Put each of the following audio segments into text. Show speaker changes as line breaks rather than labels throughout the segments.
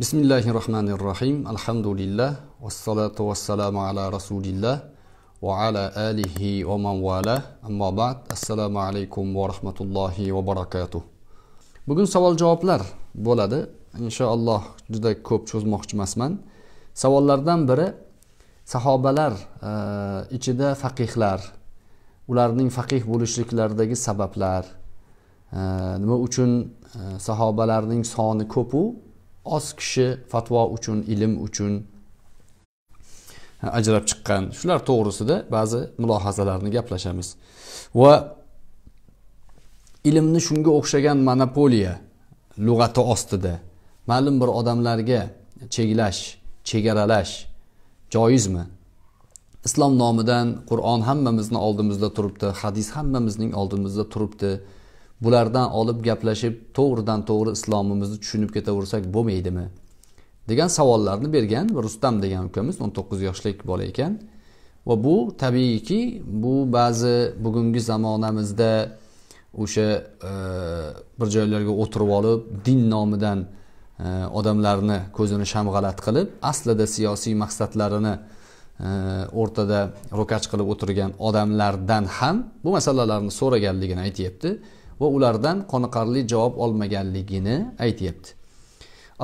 bismillahi rohmanir rohim alhamdulillah vassalatu vassalamu ala rasulillah va ala alihi va manvala ammo ba'd assalomu alaykum va rahmatullohi va barakatuh bugun savol javoblar bo'ladi inshaalloh juda ko'p cho'zmoqchi emasman savollardan biri sahobalar e, ichida faqihlar ularning faqih bo'lishliklaridagi sabablar e, nima uchun e, sahobalarning soni ko'pu oz kishi fatvo uchun ilm uchun ajrab chiqqan shular to'g'risida ba'zi mulohazalarni gaplashamiz va ilmni shunga o'xshagan monopoliya lug'ati ostida ma'lum bir odamlarga cheklash chegaralash joizmi islom nomidan qur'on hammamizni oldimizda turibdi hadis hammamizning oldimizda turibdi bulardan olib gaplashib to'g'ridan to'g'ri islomimizni tushunib ketaversak bo'lmaydimi degan savollarni bergan rustam degan ukamiz o'n to'qqiz yoshlik bola ekan va bu tabiiyki bu ba'zi bugungi zamonamizda o'sha e, bir joylarga o'tirib olib din nomidan e, odamlarni ko'zini shamg'alat qilib aslida siyosiy maqsadlarini e, o'rtada ro'kach qilib o'tirgan odamlardan ham bu masalalarni so'raganligini aytyapti va ulardan qoniqarli javob olmaganligini aytyapti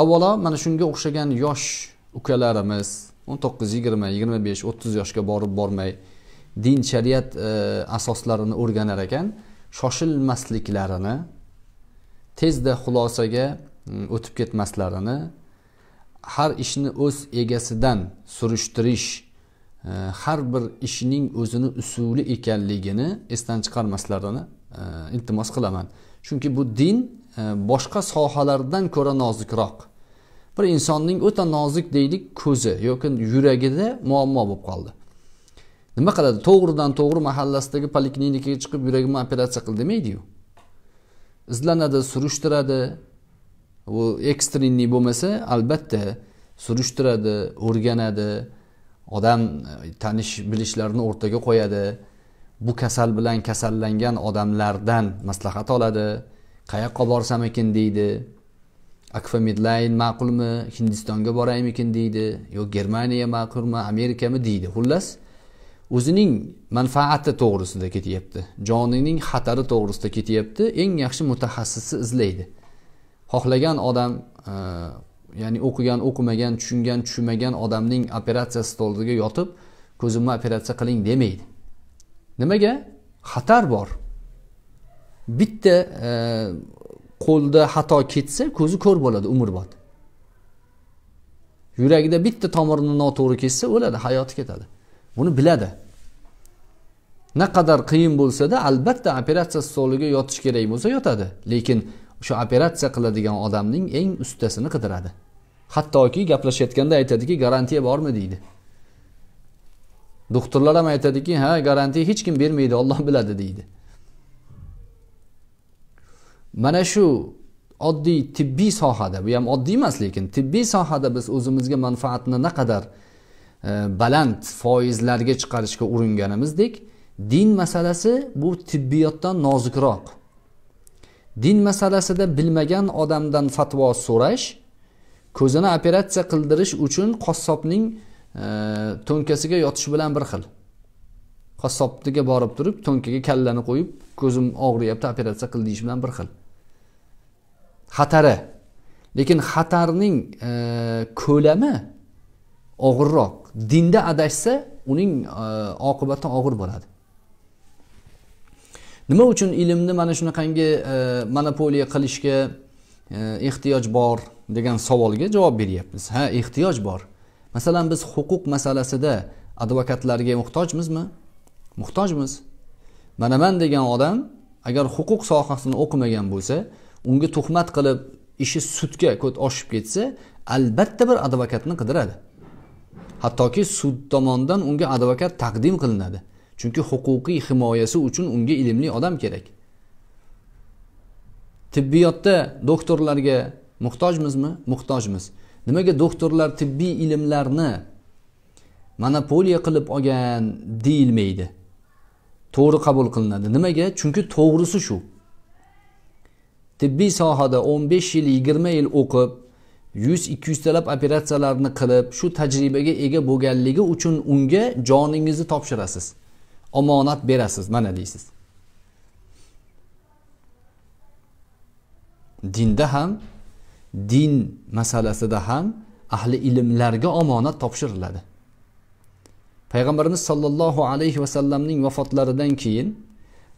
avvalo mana shunga o'xshagan yosh ukalarimiz o'n to'qqiz yigirma yigirma besh o'ttiz yoshga borib bormay din shariat e, asoslarini o'rganar ekan shoshilmasliklarini tezda xulosaga o'tib ketmaslarini har ishni o'z egasidan surishtirish e, har bir ishning o'zini usuli ekanligini esdan chiqarmaslarini Э, iltimos qilaman chunki bu din e, boshqa sohalardan ko'ra nozikroq bir insonning o'ta nozik deylik ko'zi yoki yuragida muammo bo'lib qoldi nima qiladi to'g'ridan to'g'ri mahallasidagi poliklinikaga chiqib yuragimni operatsiya qil demaydiyu izlanadi surishtiradi u ekstrenniy bo'lmasa albatta surishtiradi o'rganadi odam e, tanish bilishlarni o'rtaga qo'yadi bu kasal bilan kasallangan odamlardan maslahat oladi qayoqqa borsam ekan deydi akfamidlayn ma'qulmi hindistonga boraymikin deydi yo germaniya ma'qulmi amerikami deydi xullas o'zining manfaati to'g'risida ketyapti jonining xatari to'g'risida ketyapti eng yaxshi mutaxassisni izlaydi xohlagan odam e, ya'ni o'qigan o'qimagan tushungan tushunmagan odamning operatsiya stoliga yotib ko'zimni operatsiya qiling demaydi nimaga xatar bor bitta e, qo'lda xato ketsa ko'zi ko'r bo'ladi umrbod yuragida bitta tomirni noto'g'ri kessa o'ladi hayoti ketadi buni biladi naqadar qiyin bo'lsada albatta operatsiya stoliga yotish kerak bo'lsa yotadi lekin o'sha operatsiya qiladigan odamning eng ustasini qidiradi hattoki gaplashayotganda aytadiki garantiya bormi deydi doktorlar ham aytadiki ha garantiya hech kim bermaydi olloh biladi deydi mana shu oddiy tibbiy sohada bu ham oddiy emas lekin tibbiy sohada biz o'zimizga manfaatni naqadar e, baland foizlarga chiqarishga uringanimizdek din masalasi bu tibbiyotdan nozikroq din masalasida bilmagan odamdan fatvo so'rash ko'zini operatsiya qildirish uchun qossobning to'nkasiga yotish bilan bir xil qassobniga borib turib to'nkaga kallani qo'yib ko'zim og'riyapti operatsiya qil deyish bilan bir xil xatari lekin xatarning e, ko'lami og'irroq dinda adashsa uning e, oqibati og'ir bo'ladi nima uchun ilmni mana shunaqangi e, monopoliya qilishga e, ehtiyoj bor degan savolga javob beryapmiz ha ehtiyoj bor masalan biz huquq masalasida advokatlarga muhtojmizmi muhtojmiz mana man degan odam agar huquq sohasini o'qimagan bo'lsa unga tuhmat qilib ishi sudga oshib ketsa albatta bir advokatni qidiradi hattoki sud tomonidan unga advokat taqdim qilinadi chunki huquqiy himoyasi uchun unga ilmli odam kerak tibbiyotda doktorlarga muhtojmizmi muhtojmiz nimaga doktorlar tibbiy ilmlarni monopoliya qilib olgan deyilmaydi to'g'ri qabul qilinadi nimaga chunki to'g'risi shu tibbiy sohada 15 yil 20 yil o'qib 100-200 talab operatsiyalarni qilib shu tajribaga ega bo'lganligi uchun unga joningizni topshirasiz omonat berasiz mana deysiz dinda ham din masalasida ham ahli ilmlarga omonat topshiriladi payg'ambarimiz sollallohu alayhi vasallamning vafotlaridan keyin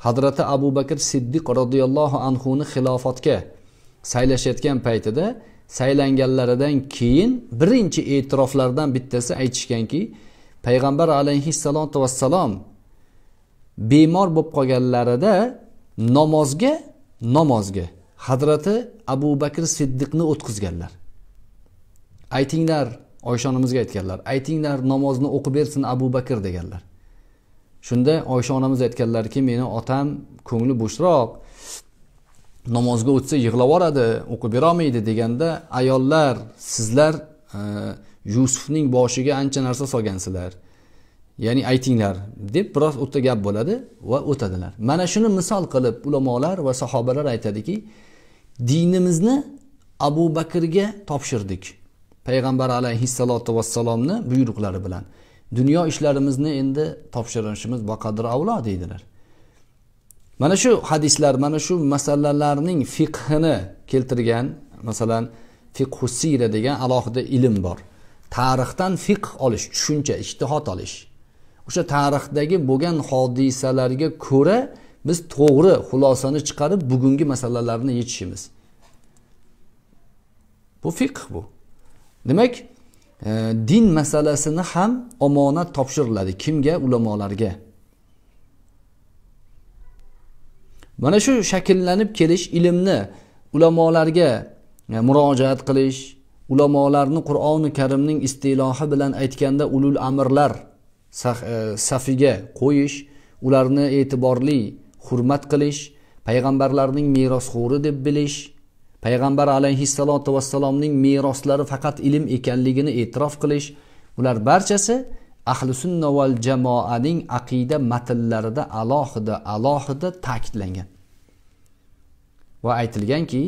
hadrati abu bakr siddiq roziyallohu anhuni xilofatga saylashayotgan paytida saylanganlaridan keyin birinchi e'tiroflardan bittasi aytishganki payg'ambar alayhissalotu vassalom bemor bo'lib qolganlarida namozga namozga hazrati abu bakr siddiqni o'tkazganlar aytinglar oysha onamizga aytganlar aytinglar namozni o'qib bersin abu bakr deganlar shunda oysha onamiz aytganlarki meni otam ko'ngli bo'shroq namozga o'tsa yig'lab o'qib berolmaydi deganda ayollar sizlar e, yusufning boshiga ancha narsa solgansizlar ya'ni aytinglar deb biroz o'rta gap bo'ladi va o'tadilar mana shuni misol qilib ulamolar va sahobalar aytadiki dinimizni abu bakrga topshirdik payg'ambar alayhissalotu vassalomni buyruqlari bilan dunyo ishlarimizni endi topshirishimiz baqadir avlo deydilar mana shu hadislar mana shu masalalarning fiqhini keltirgan masalan fiqhu sira degan alohida ilm bor tarixdan fiqh olish tushuncha ijtihod olish o'sha tarixdagi bo'lgan hodisalarga ko'ra biz to'g'ri xulosani chiqarib bugungi masalalarni yechishimiz bu fiqh bu demak e, din masalasini ham omonat topshiriladi kimga ulamolarga mana shu shakllanib kelish ilmni ulamolarga e, murojaat qilish ulamolarni qur'oni karimning istilohi bilan aytganda ulul amirlar e, safiga qo'yish ularni e'tiborli hurmat qilish payg'ambarlarning merosxo'ri deb bilish payg'ambar alayhissalotu vassalomning meroslari faqat ilm ekanligini e'tirof qilish bular barchasi ahli sunna val jamoaning aqida matnlarida alohida alohida ta'kidlangan va aytilganki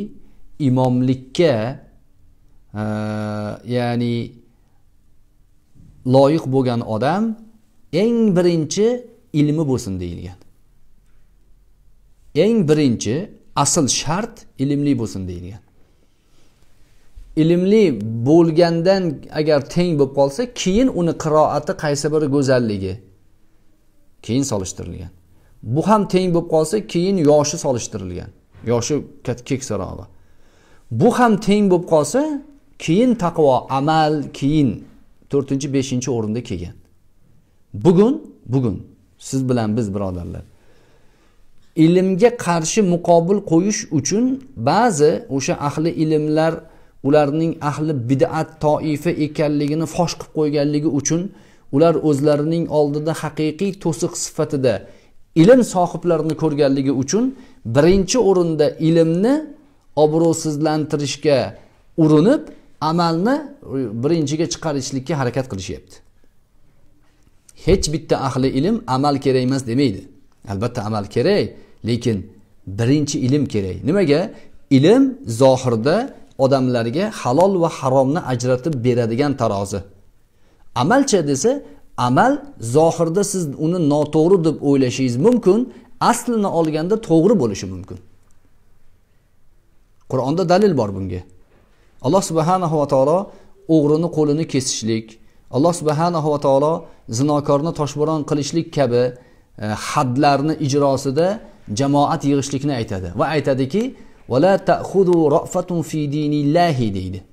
imomlikka e, ya'ni loyiq bo'lgan odam eng birinchi ilmi bo'lsin deyilgan eng birinchi asl shart ilmli bo'lsin deyilgan ilmli bo'lgandan agar teng bo'lib qolsa keyin uni qiroati qaysi biri go'zalligi keyin solishtirilgan bu ham teng bo'lib qolsa keyin yoshi solishtirilgan yoshi keksarog'i bu ham teng bo'lib qolsa keyin taqvo amal keyin to'rtinchi beshinchi o'rinda kelgan bugun bugun siz bilan biz birodarlar ilmga qarshi muqobil qo'yish uchun ba'zi o'sha ahli ilmlar ularning ahli bid'at toifa ekanligini fosh qilib qo'yganligi uchun ular o'zlarining oldida haqiqiy to'siq sifatida ilm sohiblarini ko'rganligi uchun birinchi o'rinda ilmni obro'sizlantirishga urinib amalni e, birinchiga chiqarishlikka harakat qilishyapti hech bitta ahli ilm amal kerak emas demaydi albatta amal kerak lekin birinchi ilm kerak nimaga ilm zohirda odamlarga halol va haromni ajratib beradigan tarozi amalcha desa amal zohirda siz uni noto'g'ri deb o'ylashingiz mumkin aslini olganda to'g'ri bo'lishi mumkin qur'onda dalil bor bunga alloh subhanahu va taolo o'g'rini qo'lini kesishlik alloh subhanahu va taolo zinokorni toshbo'ron qilishlik kabi e, hadlarni ijrosida jamoat yig'ishlikni aytadi va aytadiki deydi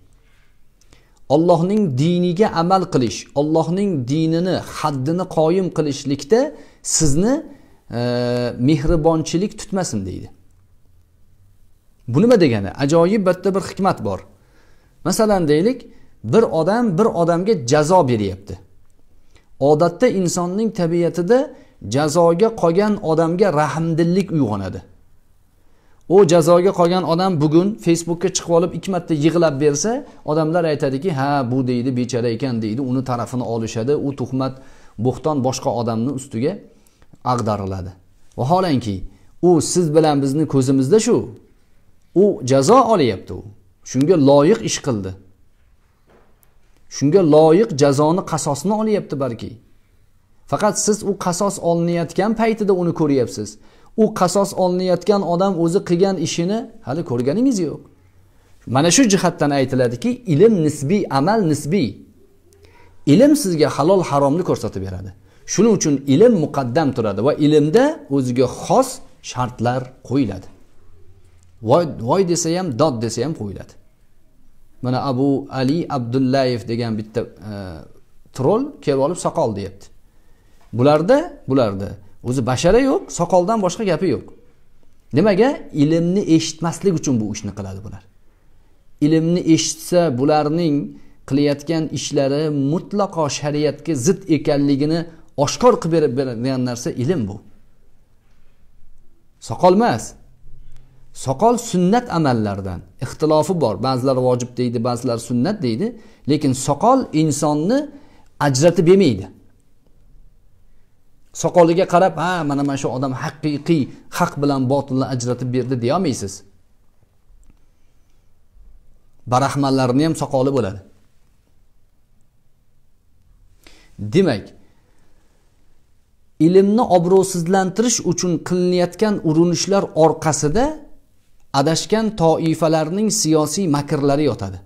ollohning diniga amal qilish ollohning dinini haddini qoyim qilishlikda sizni e, mehribonchilik tutmasin deydi bu nima degani ajoyib bitta bir hikmat bor masalan deylik bir odam bir odamga jazo beryapti odatda insonning tabiatida jazoga qolgan odamga rahmdillik uyg'onadi u jazoga qolgan odam bugun facebookka chiqib olib ikki marta yig'lab bersa odamlar aytadiki ha bu deydi bechara ekan deydi uni tarafini olishadi u tuhmat bo'xton boshqa odamni ustiga ag'dariladi vaholanki u siz bilan bizni ko'zimizda shu u jazo olyapti u shunga loyiq ish qildi shunga loyiq jazoni qasosni olyapti balki faqat siz u qasos olinayotgan paytida uni ko'ryapsiz u qasos olinayotgan odam o'zi qilgan ishini hali ko'rganingiz yo'q mana shu jihatdan aytiladiki ilm nisbiy amal nisbiy ilm sizga halol haromni ko'rsatib beradi shuning uchun ilm muqaddam turadi va ilmda o'ziga xos shartlar qo'yiladi voy voy desa ham dod desa ham qo'yiladi mana abu ali abdullayev degan bitta e, troll kelib olib soqol deyapti bularda bularda o'zi bashara yo'q soqoldan boshqa gapi yo'q nimaga ilmni eshitmaslik uchun bu ishni qiladi bular ilmni eshitsa bularning qilayotgan ishlari mutlaqo shariatga zid ekanligini oshkor qilib beradigan narsa ilm bu soqol emas soqol sunnat amallardan ixtilofi bor ba'zilar vojib deydi ba'zilar sunnat deydi lekin soqol insonni ajratib yemaydi soqoliga qarab ha mana mana shu odam haqiqiy haq bilan botilni ajratib berdi deyolmaysiz barahmanlarni ham soqoli bo'ladi demak ilmni obro'sizlantirish uchun qilinayotgan urinishlar orqasida adashgan toifalarning siyosiy makrlari yotadi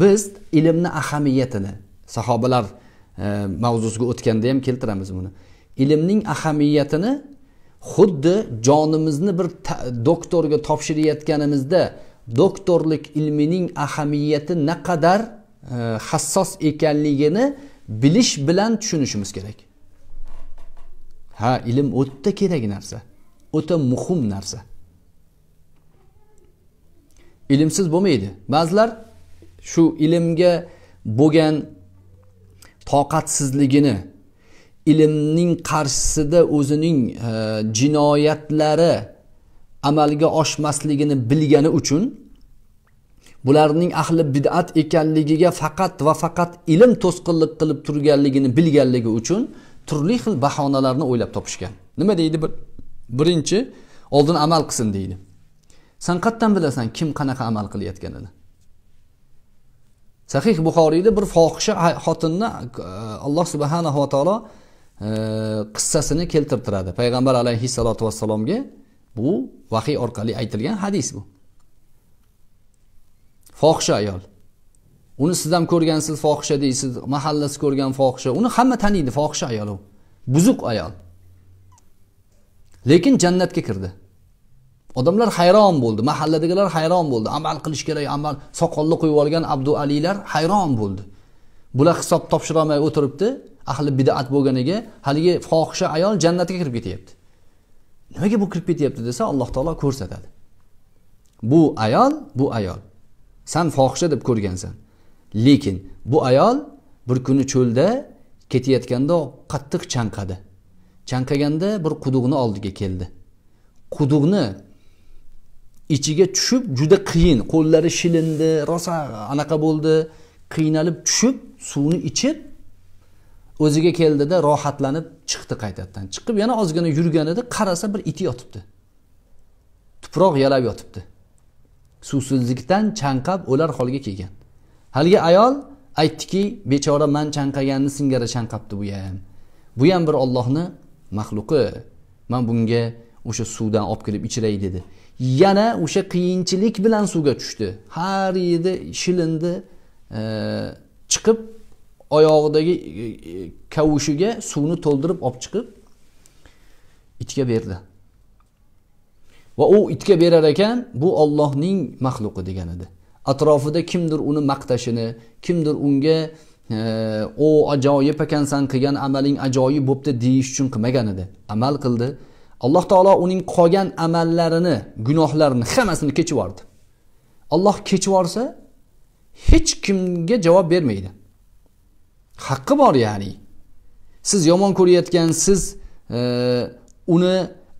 biz ilmni ahamiyatini sahobalar mavzusiga o'tganda ham keltiramiz buni ilmning ahamiyatini xuddi jonimizni bir doktorga topshirayotganimizda doktorlik ilmining ahamiyati naqadar e, hassos ekanligini bilish bilan tushunishimiz kerak ha ilm o'ta kerak narsa o'ta muhim narsa ilmsiz bo'lmaydi ba'zilar shu ilmga bo'lgan toqatsizligini ilmning qarshisida o'zining e, jinoyatlari amalga oshmasligini bilgani uchun bularning ahli bid'at ekanligiga faqat va faqat ilm to'sqinlik qilib turganligini bilganligi uchun turli xil bahonalarni o'ylab topishgan nima deydi bir birinchi oldin amal qilsin deydi san qayerdan bilasan kim qanaqa amal qilayotganini sahih buxoriyda bir fohisha xotinni e, alloh va taolo e, qissasini keltirtiradi payg'ambar alayhissalotu vassalomga bu vahiy orqali aytilgan hadis bu fohisha ayol uni siz ham ko'rgansiz fohisha deysiz mahallasi ko'rgan fohisha uni hamma taniydi fohisha ayol u buzuq ayol lekin jannatga kirdi odamlar hayron bo'ldi mahalladagilar hayron bo'ldi amal qilish kerak amal soqolni qo'yib olgan abdu alilar hayron bo'ldi bular hisob topshirolmay o'tiribdi ahli bidat bo'lganiga haligi fohisha ayol jannatga kirib ketyapti nimaga bu kirib ketyapti desa alloh taolo ko'rsatadi bu ayol bu ayol san fohisha deb ko'rgansan lekin bu ayol bir kuni cho'lda ketayotganda qattiq chanqadi chanqaganda bir quduqni oldiga keldi quduqni ichiga tushib juda qiyin qo'llari shilindi rosa anaqa bo'ldi qiynalib tushib suvni ichib o'ziga keldida rohatlanib chiqdi qaytadan chiqib yana ozgina yurganida qarasa bir it yotibdi tuproq yalab yotibdi suvsizlikdan chanqab o'lar holga kelgan haligi ayol aytdiki bechora man chanqaganni singari chanqabdi bu ham bu ham bir ollohni maxluqi man bunga o'sha suvdan olib kelib ichiray dedi yana o'sha qiyinchilik bilan suvga tushdi har yili shilindi e, chiqib oyog'idagi e, e, kavushiga suvni to'ldirib olib chiqib itga berdi va u itga berar ekan bu ollohning maxluqi degan edi atrofida kimdir uni maqtashini kimdir unga o ajoyib ekansan qilgan amaling ajoyib bo'pti deyish uchun qilmagan edi amal qildi alloh taolo uning qolgan amallarini gunohlarini hammasini kechib yubordi alloh kechib yuborsa hech kimga javob bermaydi haqqi bor ya'ni siz yomon ko'rayotgan siz e, uni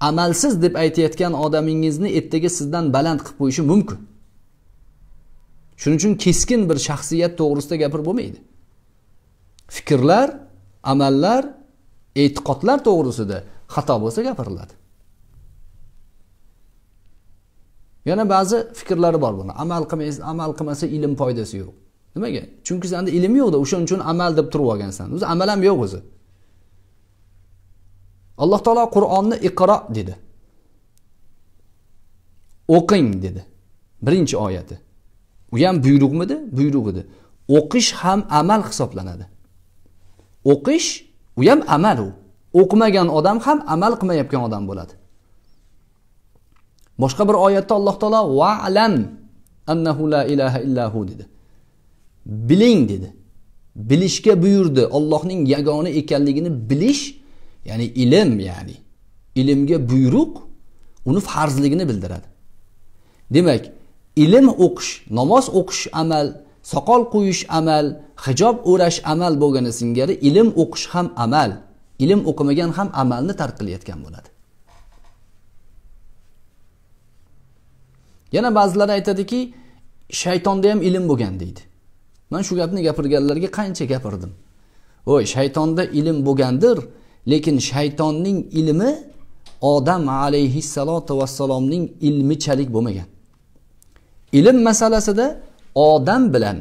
amalsiz deb aytayotgan odamingizni ertaga sizdan baland qilib qo'yishi mumkin shuning uchun keskin bir shaxsiyat to'g'risida gapirib bo'lmaydi fikrlar amallar e'tiqodlar to'g'risida xato bo'lsa gapiriladi yana ba'zi fikrlari bor buni amal qilmas amal qilmasa ilm foydasi yo'q nimaga chunki sanda ilm yo'qda o'shaning uchun amal deb turib olgansan o'zi amal ham yo'q o'zi alloh taolo qur'onni iqro dedi o'qing dedi birinchi oyati u ham buyruqmidi buyruq edi o'qish ham amal hisoblanadi o'qish u ham amal u o'qimagan odam ham amal qilmayotgan odam bo'ladi boshqa bir oyatda alloh taolo valam annahu la ilaha illahu dedi biling dedi bilishga buyurdi ollohning yagona ekanligini bilish ya'ni ilm ya'ni ilmga buyruq uni farzligini bildiradi demak ilm o'qish namoz o'qish amal soqol qo'yish amal hijob o'rash amal bo'lgani singari ilm o'qish ham amal ilm o'qimagan ham amalni tark qilayotgan bo'ladi yana ba'zilari aytadiki shaytonda ham ilm bo'lgan deydi man shu gapni gapirganlarga qancha gapirdim voy shaytonda ilm bo'lgandir lekin shaytonning ilmi odam alayhissalotu vassalomning ilmichalik bo'lmagan ilm masalasida odam bilan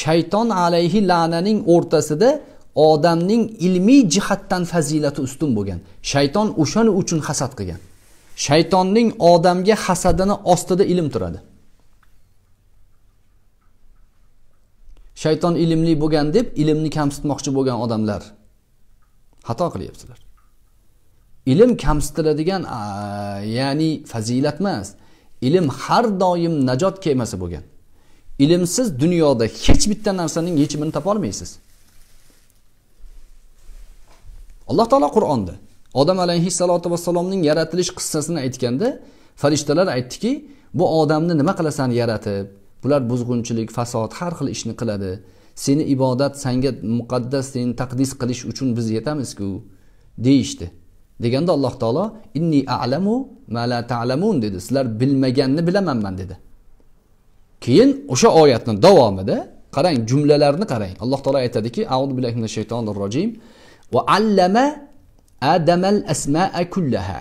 shayton alayhi la'naning o'rtasida odamning ilmiy jihatdan fazilati ustun bo'lgan shayton o'shani uchun hasad qilgan shaytonning odamga hasadini ostida ilm turadi shayton ilmli bo'lgan deb ilmni kamsitmoqchi bo'lgan odamlar xato qilyapsizlar ilm kamsitiladigan ya'ni fazilat emas ilm har doim najot kemasi bo'lgan ilmsiz dunyoda hech bitta narsaning yechimini topolmaysiz alloh taolo qur'onda odam alayhissalotu vassalomning yaratilish qissasini aytganda farishtalar aytdiki bu odamni nima qilasan yaratib bular buzg'unchilik fasod har xil ishni qiladi seni ibodat sanga muqaddas seni taqdis qilish uchun biz yetamizku deyishdi deganda alloh taolo inni alamu mala ta'lamun dedi sizlar bilmaganni bilamanman dedi keyin o'sha oyatni davomida qarang jumlalarni qarang alloh taolo aytadiki audu billahi minash shaytonir rojim va allama adamal asmaa kullaha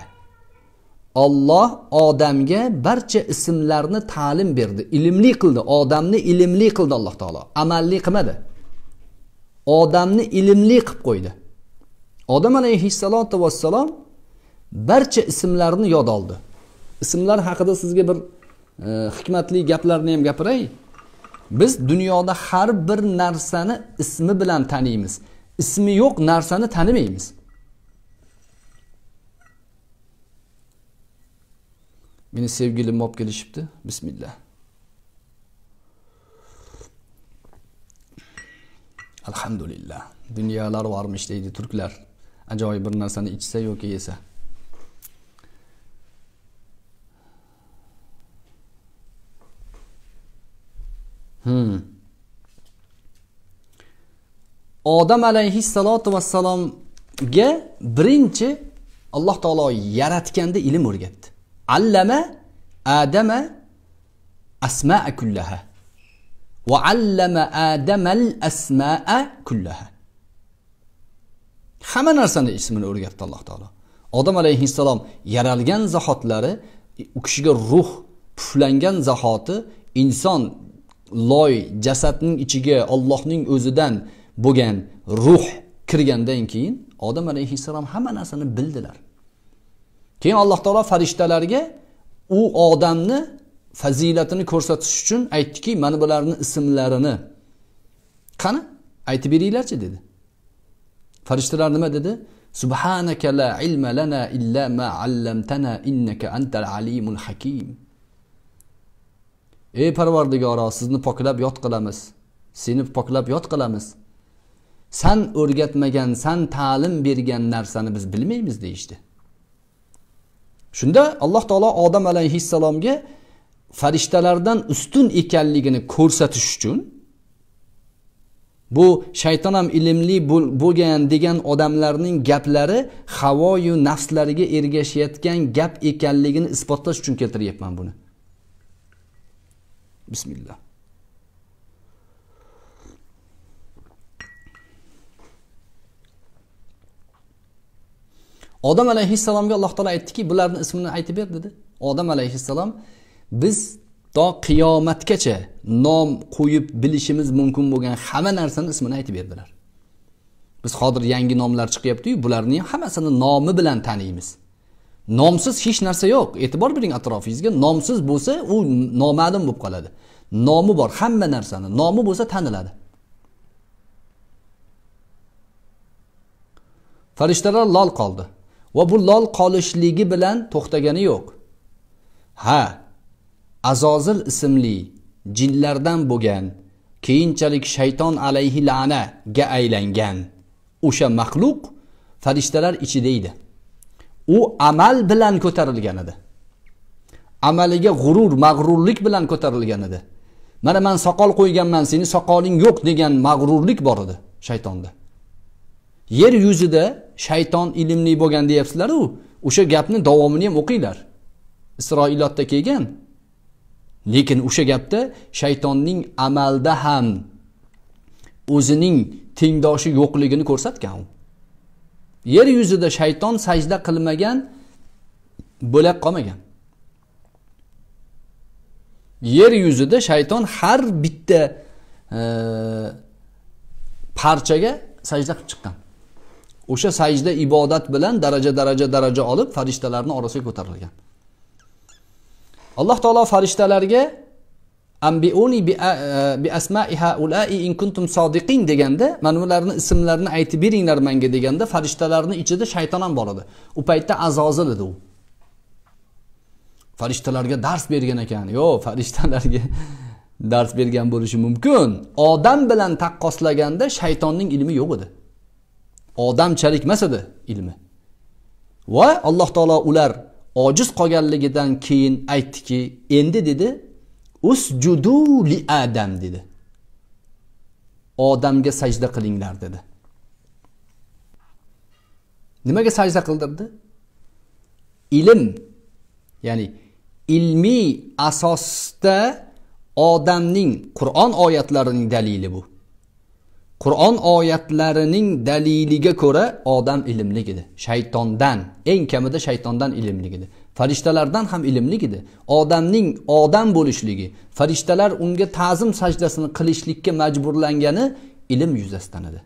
olloh odamga barcha ismlarni ta'lim berdi ilmli qildi odamni ilmli qildi alloh taolo amalli qilmadi odamni ilmli qilib qo'ydi odam alayhissalotu vassalom barcha ismlarni yod oldi ismlar haqida sizga bir e, hikmatli gaplarni ham gapiray biz dunyoda har bir narsani ismi bilan taniymiz ismi yok, narsani tanimaymiz Beni sevgili mob kelishibdi bismillah alhamdulillah Dünyalar varmış dedi Türkler. ajoyib bir narsani ichsa yoki yesa hmm odam alayhissalotu vassalomga birinchi alloh taolo yaratganda ilm o'rgatdi allama adama asmaa kullaha va allama adamal asmaa kullaha hamma narsani ismini o'rgatdi alloh taolo odam alayhissalom yaralgan zahotlari u kishiga ruh puflangan zahoti inson loy jasadning ichiga ollohning o'zidan bo'lgan ruh kirgandan keyin odam alayhissalom hamma narsani bildilar keyin alloh taolo farishtalarga u odamni fazilatini ko'rsatish uchun aytdiki mana bularni ismlarini qani aytib beringlarchi dedi farishtalar nima dedi subhanaka la ilma lana illa ma allamtana innaka antal alimul hakim ey parvardigoro sizni poklab yod qilamiz seni poklab yod qilamiz san o'rgatmagan san ta'lim bergan narsani biz bilmaymiz deyishdi shunda alloh taolo odam alayhissalomga farishtalardan ustun ekanligini ko'rsatish uchun bu shayton ham ilmli bo'lgan degan odamlarning gaplari havoyu nafslariga ergashayotgan gap ekanligini isbotlash uchun keltiryapman buni bismillah odam alayhissalomga alloh taolo aytdiki bularni ismini aytib ber dedi odam alayhissalom biz to qiyomatgacha nom qo'yib bilishimiz mumkin bo'lgan hamma narsani ismini aytib berdilar biz hozir yangi nomlar chiqyaptiyu bularni ham hammasini nomi bilan taniymiz nomsiz hech narsa yo'q e'tibor bering atrofingizga nomsiz bo'lsa u noma'lum bo'lib qoladi nomi bor hamma narsani nomi bo'lsa taniladi farishtalar lol qoldi va bu lol qolishligi bilan to'xtagani yo'q ha azozil ismli jinlardan bo'lgan keyinchalik shayton alayhi la'naga aylangan o'sha maxluq farishtalar ichida edi u amal bilan ko'tarilgan edi amaliga g'urur mag'rurlik bilan ko'tarilgan edi mana man soqol qo'yganman seni soqoling yo'q degan mag'rurlik bor edi shaytonda yer yuzida shayton ilmli bo'lgan deyapsizlaru o'sha gapni davomini ham o'qinglar isroilotda kelgan lekin o'sha gapda shaytonning amalda ham o'zining tengdoshi yo'qligini ko'rsatgan u yer yuzida shayton sajda qilmagan bo'lak qolmagan yer yuzida shayton har bitta e, parchaga sajda qilib chiqqan o'sha sajda ibodat bilan daraja daraja daraja olib farishtalarni orasiga ko'tarilgan alloh taolo farishtalarga ambiuni bi, e, bi in kuntum sodiqin deganda mana bularni ismlarini aytib beringlar menga deganda farishtalarni ichida shayton ham bor edi u paytda azozil edi u farishtalarga dars bergan ekan yo'q farishtalarga dars bergan bo'lishi mumkin odam bilan taqqoslaganda shaytonning ilmi yo'q edi odamchalik emas edi ilmi va alloh taolo ular ojiz qolganligidan keyin aytdiki endi dedi usjudu li adam dedi odamga sajda qilinglar dedi nimaga sajda qildirdi ilm ya'ni ilmiy asosda odamning qur'on oyatlarining dalili bu qur'on oyatlarining daliliga ko'ra odam ilmlik edi shaytondan eng kamida shaytondan ilmlik edi farishtalardan ham ilmlik edi odamning odam bo'lishligi farishtalar unga ta'zim sajdasini qilishlikka majburlangani ilm yuzasidan edi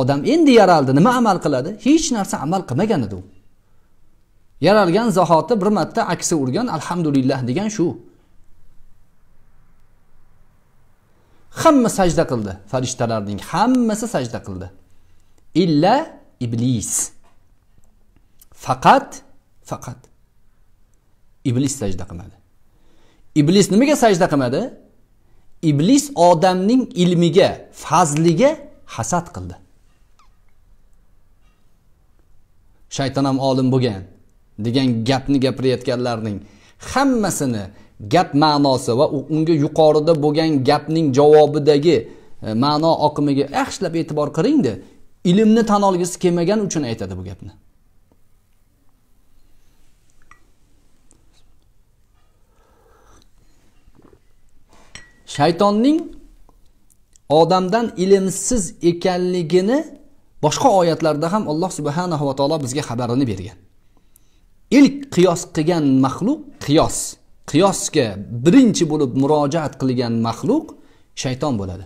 odam endi yaraldi nima amal qiladi hech narsa amal qilmagan edi u yaralgan zahoti bir marta aksi urgan alhamdulillah degan shu hamma sajda qildi farishtalarning hammasi sajda qildi illa iblis faqat faqat iblis sajda qilmadi iblis nimaga sajda qilmadi iblis odamning ilmiga fazliga hasad qildi shayton ham olim bo'lgan degan gapni gapirayotganlarning hammasini gap ma'nosi va unga yuqorida bo'lgan gapning javobidagi e, ma'no oqimiga yaxshilab e'tibor qilingda ilmni tan olgisi kelmagani uchun aytadi bu gapni shaytonning odamdan ilmsiz ekanligini boshqa oyatlarda ham alloh subhanahu va taolo bizga xabarini bergan ilk qiyos qilgan maxluq qiyos qiyosga birinchi bo'lib murojaat qilgan maxluq shayton bo'ladi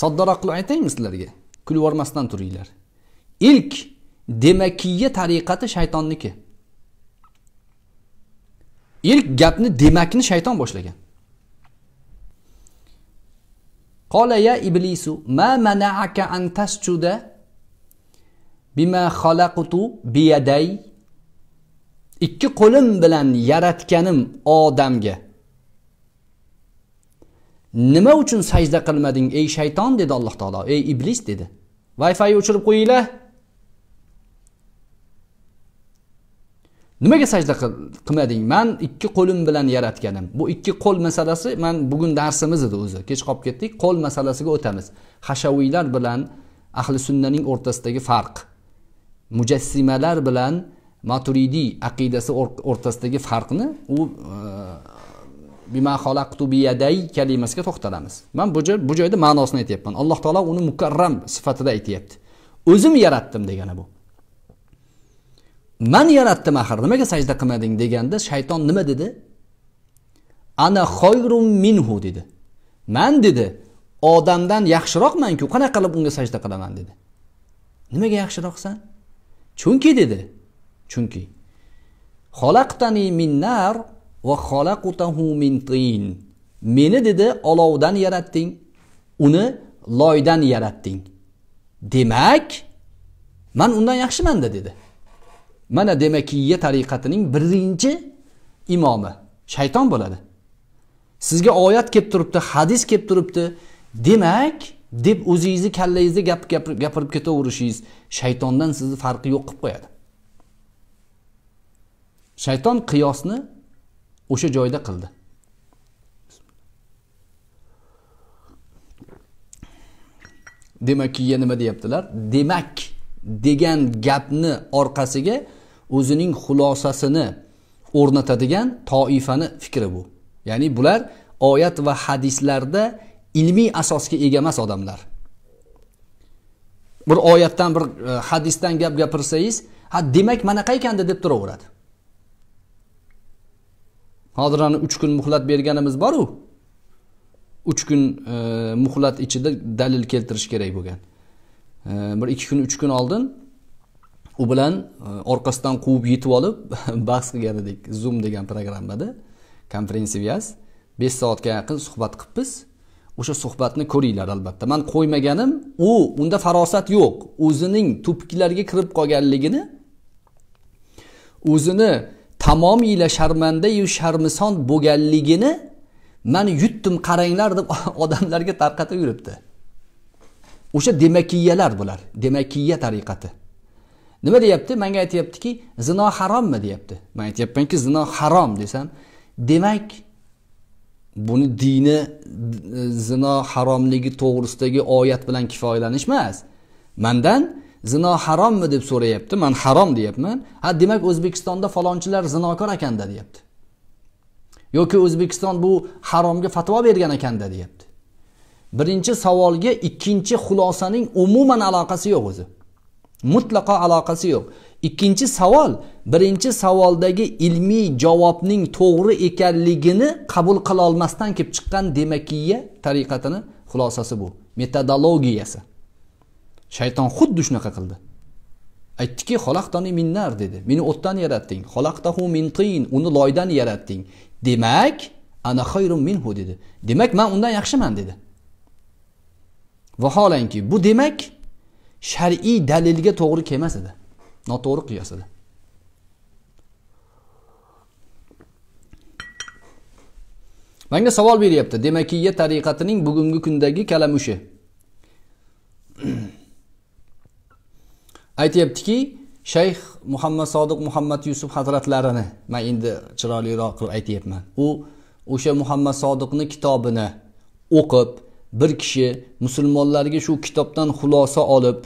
soddaroq qilib aytaymi sizlarga kulib yubormasdan turinglar ilk demakiya tariqati shaytonniki ilk gapni demakni shayton boshlagan qola ya iblisu ma manaaka أن bima بما خلقت ikki qo'lim bilan yaratganim odamga nima uchun sajda qilmading ey shayton dedi alloh taolo ey iblis dedi wi fi o'chirib qo'yinglar nimaga sajda qilmading man ikki qo'lim bilan yaratganim bu ikki qo'l masalasi man bugun darsimiz edi o'zi kech qolib ketdik qo'l masalasiga o'tamiz hashaviylar bilan ahli sunnaning o'rtasidagi farq mujassimalar bilan maturidiy aqidasi o'rtasidagi farqni u e, bimaxolaqtubiyaday kalimasiga to'xtalamiz man bu joy bu joyda ma'nosini aytyapman alloh taolo uni mukarram sifatida aytyapti o'zim yaratdim degani bu man yaratdim axir nimaga sajda qilmading deganda shayton nima dedi ana xoyrum minhu dedi man dedi odamdan yaxshiroqmanku qanaqa qilib unga sajda qilaman dedi nimaga yaxshiroqsan chunki dedi chunki xolaqtani min nar va xolaqutahu min tin meni dedi olovdan yaratding uni loydan yaratding demak man undan yaxshimanda dedi mana demakiya tariqatining birinchi imomi shayton bo'ladi sizga oyat kelib turibdi hadis kelib turibdi demak deb o'zingizni kallangizda gap, gapirib ketaverishingiz shaytondan sizni farqi yo'q qilib qo'yadi shayton qiyosni o'sha joyda qildi demak keyin nima deyaptilar demak degan gapni orqasiga o'zining xulosasini o'rnatadigan toifani fikri bu ya'ni bular oyat va hadislarda ilmiy asosga ega emas odamlar bir oyatdan bir e, hadisdan gap gapirsangiz ha demak manaqa ekanda deb turaveradi hozir ana uch kun muhlat berganimiz boru uch kun e, muhlat ichida dalil keltirish kerak bo'lgan e, bir ikki kun uch kun oldin u bilan e, orqasidan quvib yetib olib bahs qilgan edik zoom degan programmada konferensiyaz besh soatga yaqin suhbat qilibmiz o'sha suhbatni ko'ringlar albatta man qo'ymaganim u unda farosat yo'q o'zining tupiklarga kirib qolganligini o'zini tamomiyla sharmandayu sharmison bo'lganligini man yutdim qaranglar deb odamlarga tarqatib yuribdi o'sha demakiyalar bular demakiya tariqati nima deyapti manga aytyaptiki zino harommi deyapti man aytyapmanki zino harom desam demak buni dini zino haromligi to'g'risidagi oyat bilan kifoyalanish emas mandan zino harommi deb so'rayapti man harom deyapman ha demak o'zbekistonda falonchilar zinokor ekanda deyapti yoki o'zbekiston bu haromga fatvo bergan ekanda deyapti birinchi savolga ikkinchi xulosaning umuman aloqasi yo'q o'zi mutlaqo aloqasi yo'q ikkinchi savol birinchi savoldagi ilmiy javobning to'g'ri ekanligini qabul qilolmasdan kelib chiqqan demakiya tariqatini xulosasi bu metodologiyasi shayton xuddi shunaqa qildi aytdiki xolaqtani minnar dedi meni o'tdan yaratding xolaqtahu min tin uni loydan yaratding demak ana xayrun minhu dedi demak man undan yaxshiman dedi vaholanki bu demak shar'iy dalilga to'g'ri kelmas edi noto'g'ri qiyos edi manga savol beryapti demakiya tariqatining bugungi kundagi kalamushi aytyaptiki shayx muhammad sodiq muhammad yusuf hazratlarini man endi chiroyliroq qilib aytyapman u o'sha muhammad sodiqni kitobini o'qib bir kishi musulmonlarga shu kitobdan xulosa olib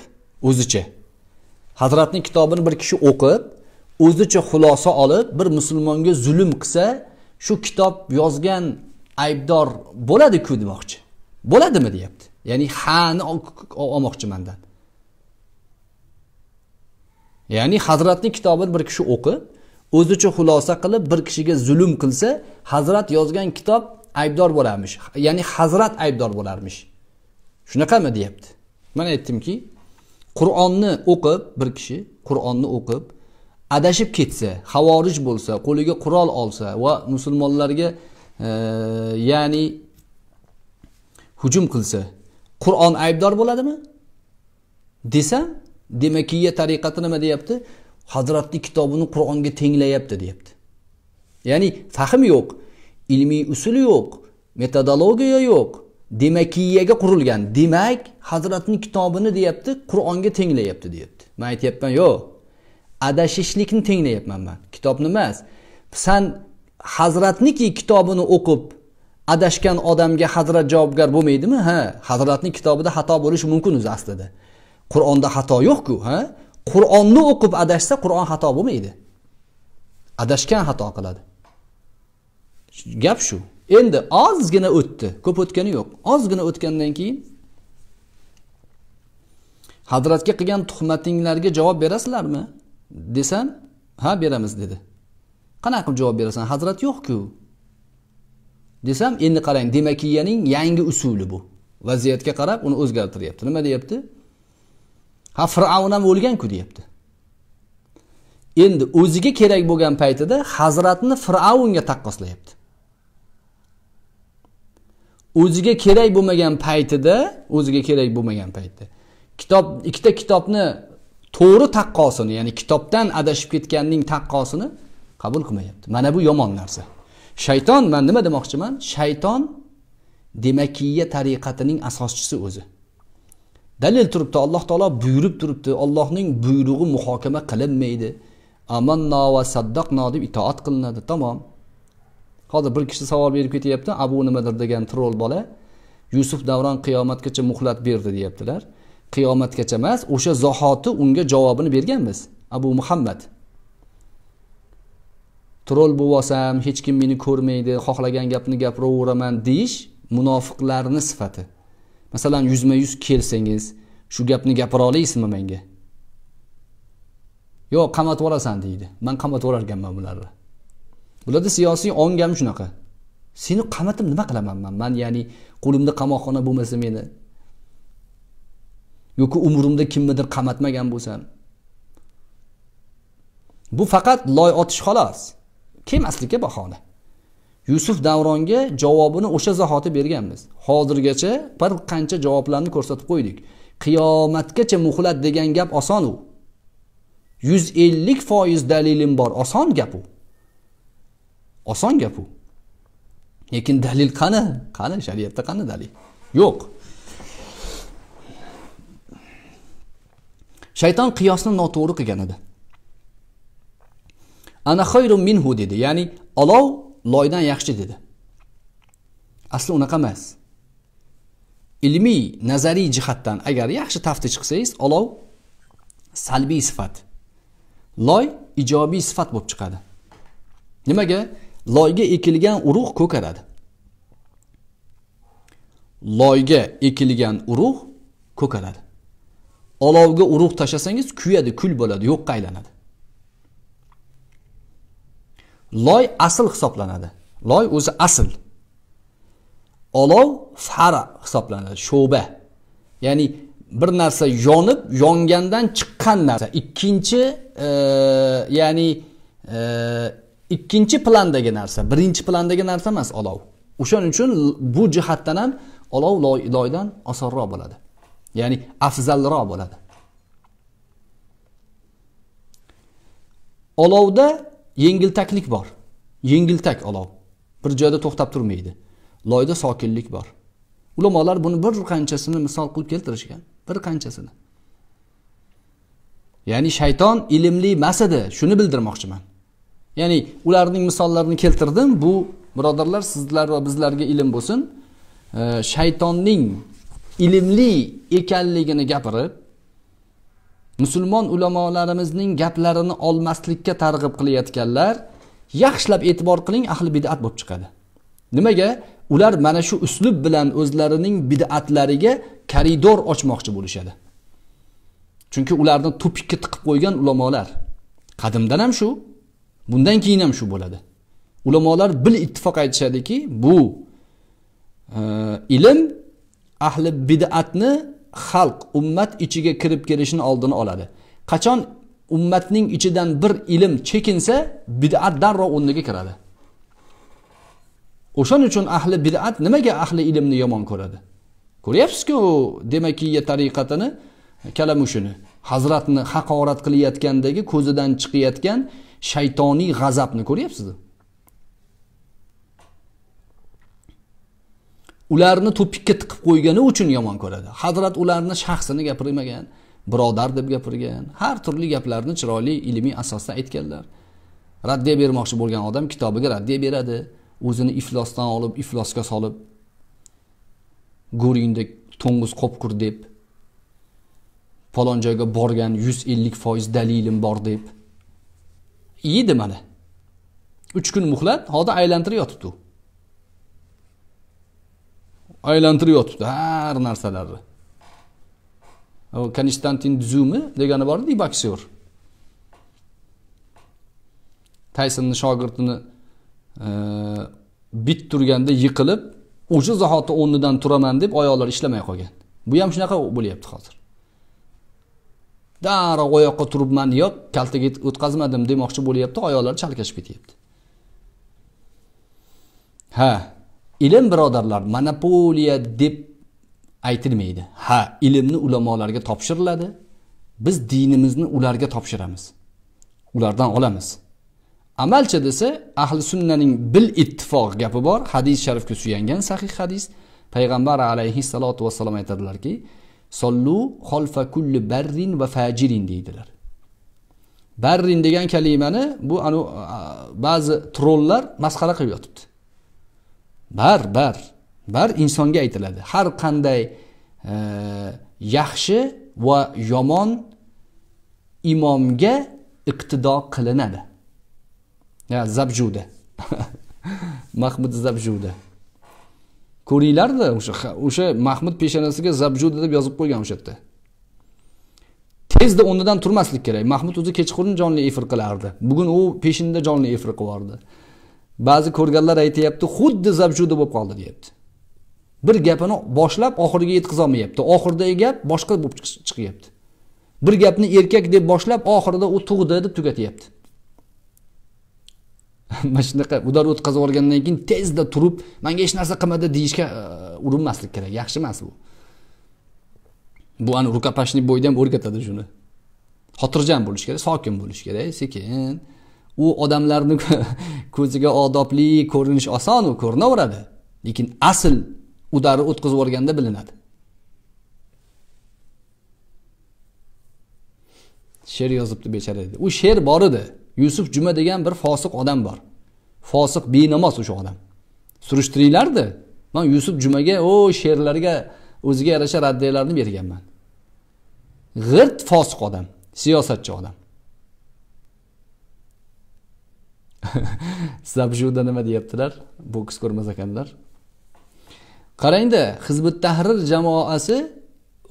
o'zicha hazratni kitobini bir kishi o'qib o'zicha xulosa olib bir musulmonga zulm qilsa shu kitob yozgan aybdor bo'ladiku demoqchi bo'ladimi deyapti ya'ni hani olmoqchimanda ya'ni hazratni kitobini bir kishi o'qib o'zicha xulosa qilib bir kishiga zulm qilsa hazrat yozgan kitob aybdor bo'larmish ya'ni hazrat aybdor bo'larmish shunaqami deyapti man aytdimki qur'onni o'qib bir kishi qur'onni o'qib adashib ketsa havorij bo'lsa qo'liga qurol olsa va musulmonlarga e, ya'ni hujum qilsa qur'on aybdor bo'ladimi desam demakiya tariqati nima deyapti hazratni kitobini qur'onga tenglayapti deyapti ya'ni fahm yo'q ilmiy usul yo'q metodologiya yo'q demakiyaga qurilgan demak hazratni kitobini deyapti qur'onga tenglayapti deyapti man aytyapman yo'q adashishlikni tenglayapman man kitobni emas san hazratniki kitobini o'qib adashgan odamga hazrat javobgar bo'lmaydimi ha hazratni kitobida xato bo'lishi mumkin o'zi aslida qur'onda xato yo'qku ha qur'onni o'qib adashsa qur'on xato bo'lmaydi adashgan xato qiladi gap shu endi ozgina o'tdi ko'p o'tgani yo'q ozgina o'tgandan keyin hazratga qilgan tuhmatinglarga javob berasizlarmi desam ha beramiz dedi qanaqa qilib javob berasan hazrat yo'qku desam endi qarang demakiyaning yangi usuli bu vaziyatga qarab uni o'zgartiryapti nima deyapti ha fir'avn ham o'lganku deyapti endi o'ziga kerak bo'lgan paytida hazratni fir'avnga taqqoslayapti o'ziga kerak bo'lmagan paytida o'ziga kerak bo'lmagan paytda kitob ikkita kitobni to'g'ri taqqosini ya'ni kitobdan adashib ketganning taqqosini qabul qilmayapti mana bu yomon narsa shayton man nima demoqchiman shayton demakiya tariqatining asoschisi o'zi dalil turibdi alloh taolo buyurib turibdi allohning buyrug'i muhokama qilinmaydi amanno va saddaqno deb itoat qilinadi tamom hozir bir kishi savol berib ketyapti abu nimadir degan troll bola yusuf davron qiyomatgacha muhlat berdi deyaptilar qiyomatgacha emas o'sha zahoti unga javobini berganmiz abu muhammad troll bo'lib olsam hech kim meni ko'rmaydi xohlagan gapni gapiraveraman deyish munofiqlarni sifati masalan yuzma yuz kelsangiz shu gapni gapira olasizmi menga yo'q qamatib yuborasan deydi man qamatib yuborarkanman bularni bularni siyosiy ong ham shunaqa seni qamatib nima qilaman man man ya'ni qo'limda qamoqxona bo'lmasa meni yoki umrimda kimnidir qamatmagan bo'lsam bu faqat loy otish xolos kelmaslikka bahona yusuf davronga javobini o'sha zahoti berganmiz hozirgacha bir qancha javoblarni ko'rsatib qo'ydik qiyomatgacha muhlat degan gap oson u yuz ellik foiz dalilim bor oson gap u oson gap u lekin dalil qani qani shariatda qani dalil yo'q shayton qiyosni noto'g'ri qilgan edi ana xayrun minhu dedi ya'ni olov loydan yaxshi dedi asli unaqa emas ilmiy nazariy jihatdan agar yaxshi tafti chiqsangiz olov salbiy sifat loy ijobiy sifat bo'lib chiqadi nimaga loyga ekilgan urug' ko'karadi loyga ekilgan urug' ko'karadi olovga urug' tashlasangiz kuyadi kul bo'ladi yo'qqa aylanadi loy asl hisoblanadi loy o'zi asl olov fara hisoblanadi sho'ba ya'ni bir narsa yonib yongandan chiqqan narsa ikkinchi e, ya'ni e, ikkinchi plandagi narsa birinchi plandagi narsa emas olov o'shaning uchun bu jihatdan ham olov loydan osonroq bo'ladi ya'ni afzalroq bo'ladi olovda yengiltaklik bor yengiltak olov bir joyda to'xtab turmaydi loyda sokinlik bor ulamolar buni bir qanchasini misol qilib keltirishgan bir qanchasini ya'ni shayton ilmli emas edi shuni bildirmoqchiman ya'ni ularning misollarini keltirdim bu birodarlar sizlar va bizlarga ilm bo'lsin shaytonning ilmli ekanligini gapirib musulmon ulamolarimizning gaplarini olmaslikka targ'ib qilayotganlar yaxshilab e'tibor qiling ahli bid'at bo'lib chiqadi nimaga ular mana shu uslub bilan o'zlarining bid'atlariga koridor ochmoqchi bo'lishadi chunki ularni tupikka tiqib qo'ygan ulamolar qadimdan ham shu bundan keyin ham shu bo'ladi ulamolar bil ittifoq aytishadiki bu e, ilm ahli bid'atni xalq ummat ichiga kirib kelishini oldini oladi qachon ummatning ichidan bir ilm chekinsa bid'at darrov o'rniga kiradi o'shaning uchun ahli bid'at nimaga ahli ilmni yomon ko'radi ko'ryapsizku demakiya tariqatini kalamushini hazratni haqorat qilayotgandagi ko'zidan chiqayotgan shaytoniy g'azabni ko'ryapsizmi ularni to'pikka tiqib qo'ygani uchun yomon ko'radi hazrat ularni shaxsini gapirmagan birodar deb gapirgan har turli gaplarni chiroyli ilmiy asosda aytganlar raddiya bermoqchi bo'lgan odam kitobiga raddiya beradi o'zini iflosdan olib iflosga solib go'ringdek to'ng'iz qopqur deb falon joyga borgan yuz ellik foiz dalilim bor deb yeydi mana uch kun muhlat hozir aylantirib yotibdi u aylantirib yotibdi har narsalarni konstantin dzumi degani bor edi boksyor taysonni shogirdini e, bit turganda yiqilib o'sha zahoti o'rnidan turaman deb oyoqlari ishlamay qolgan bu ham shunaqa bo'lyapti hozir darrov oyoqqa turibman yo kaltaga o'tkazmadim demoqchi bo'lyapti oyoqlari chalkashib ketyapti ha ilm birodarlar monopoliya deb aytilmaydi ha ilmni ulamolarga topshiriladi biz dinimizni ularga topshiramiz ulardan olamiz amalchi desa ahli sunnaning bil ittifoq gapi bor hadis sharifga suyangan sahih hadis payg'ambar alayhissalotu vassalom aytadilarki sollu xolfa kulli barrin va fajirin deydilar barrin degan kalimani bu anu ba'zi trollar masxara qilib yotibdi bar bar bar insonga aytiladi har qanday e, yaxshi va yomon imomga iqtido qilinadi ya zabjuda mahmud zabjuda ko'ringlarda o'sha o'sha mahmud peshonasiga zabjuda deb yozib qo'ygan o'sha yerda tezda o'rnidan turmaslik kerak mahmud o'zi kechqurun jonli efir qilardi bugun u peshinda jonli efir qilib yubordi ba'zi ko'rganlar aytyapti xuddi zabjuda bo'lib qoldi deyapti bir gapini boshlab oxiriga yetkazolmayapti oxiridagi gap boshqa bo'lib chiqyapti bir gapni erkak deb boshlab oxirida u tug'di deb tugatyapti mana shunaqa udar o'tkazib yuborgandan keyin tezda turib manga hech narsa qilmadi deyishga e, urinmaslik kerak yaxshi emas bu bu ani rukopashnik bo'yda ham o'rgatadi shuni xotirjam bo'lish kerak sokin bo'lish kerak sekin u odamlarni ko'ziga odobli ko'rinish osonu ko'rinaveradi lekin asl udari o'tqazib yuborganda bilinadi she'r yozibdi bechora dedi u she'r bor edi yusuf juma degan bir fosiq odam bor fosiq benamoz o'sha odam surishtiringlardi man yusuf jumaga o she'rlarga o'ziga yarasha raddiyalarni berganman g'irt fosiq odam siyosatchi odam zabjuda nima deyaptilar boks ko'rmas ekanlar qarangda hizbi tahrir jamoasi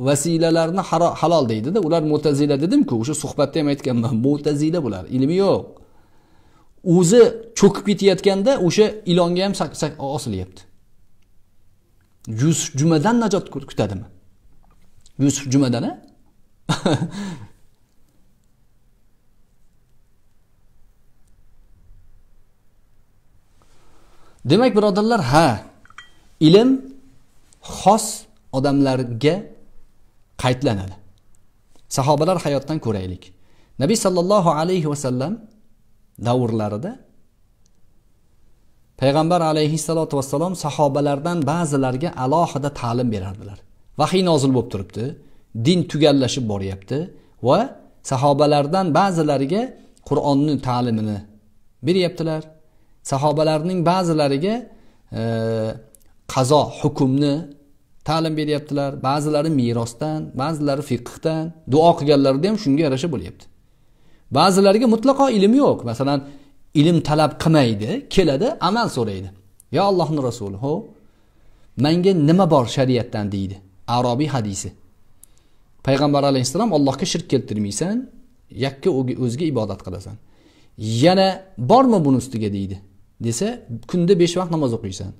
vasilalarni halol deydida ular mo'tazila dedimku o'sha suhbatda ham aytganman mo'tazila bular ilmi yo'q o'zi cho'kib ketayotganda o'sha ilonga ham osilyapti yusuf jumadan najot kutadimi yusuf jumadan a demak birodarlar ha ilm xos odamlarga qaytlanadi sahobalar hayotdan ko'raylik nabiy sollallohu alayhi vasallam davrlarida payg'ambar alayhissalotu vassalom sahobalardan ba'zilariga alohida ta'lim berardilar vahiy nozil bo'lib turibdi din tugallashib boryapti va sahobalardan ba'zilariga qur'onni ta'limini beryaptilar sahobalarning ba'zilariga e, qazo hukmni ta'lim beryaptilar ba'zilari merosdan ba'zilari fiqhdan duo qilganlarida ham shunga yarasha bo'lyapti ba'zilariga mutlaqo ilm yo'q masalan ilm talab qilmaydi keladi amal so'raydi yo allohni rasuli ho manga nima bor shariatdan deydi arobiy hadisi payg'ambar alayhissalom allohga shirk keltirmaysan yakka o'zga ibodat qilasan yana bormi buni ustiga deydi desa kunda besh vaqt namoz o'qiysan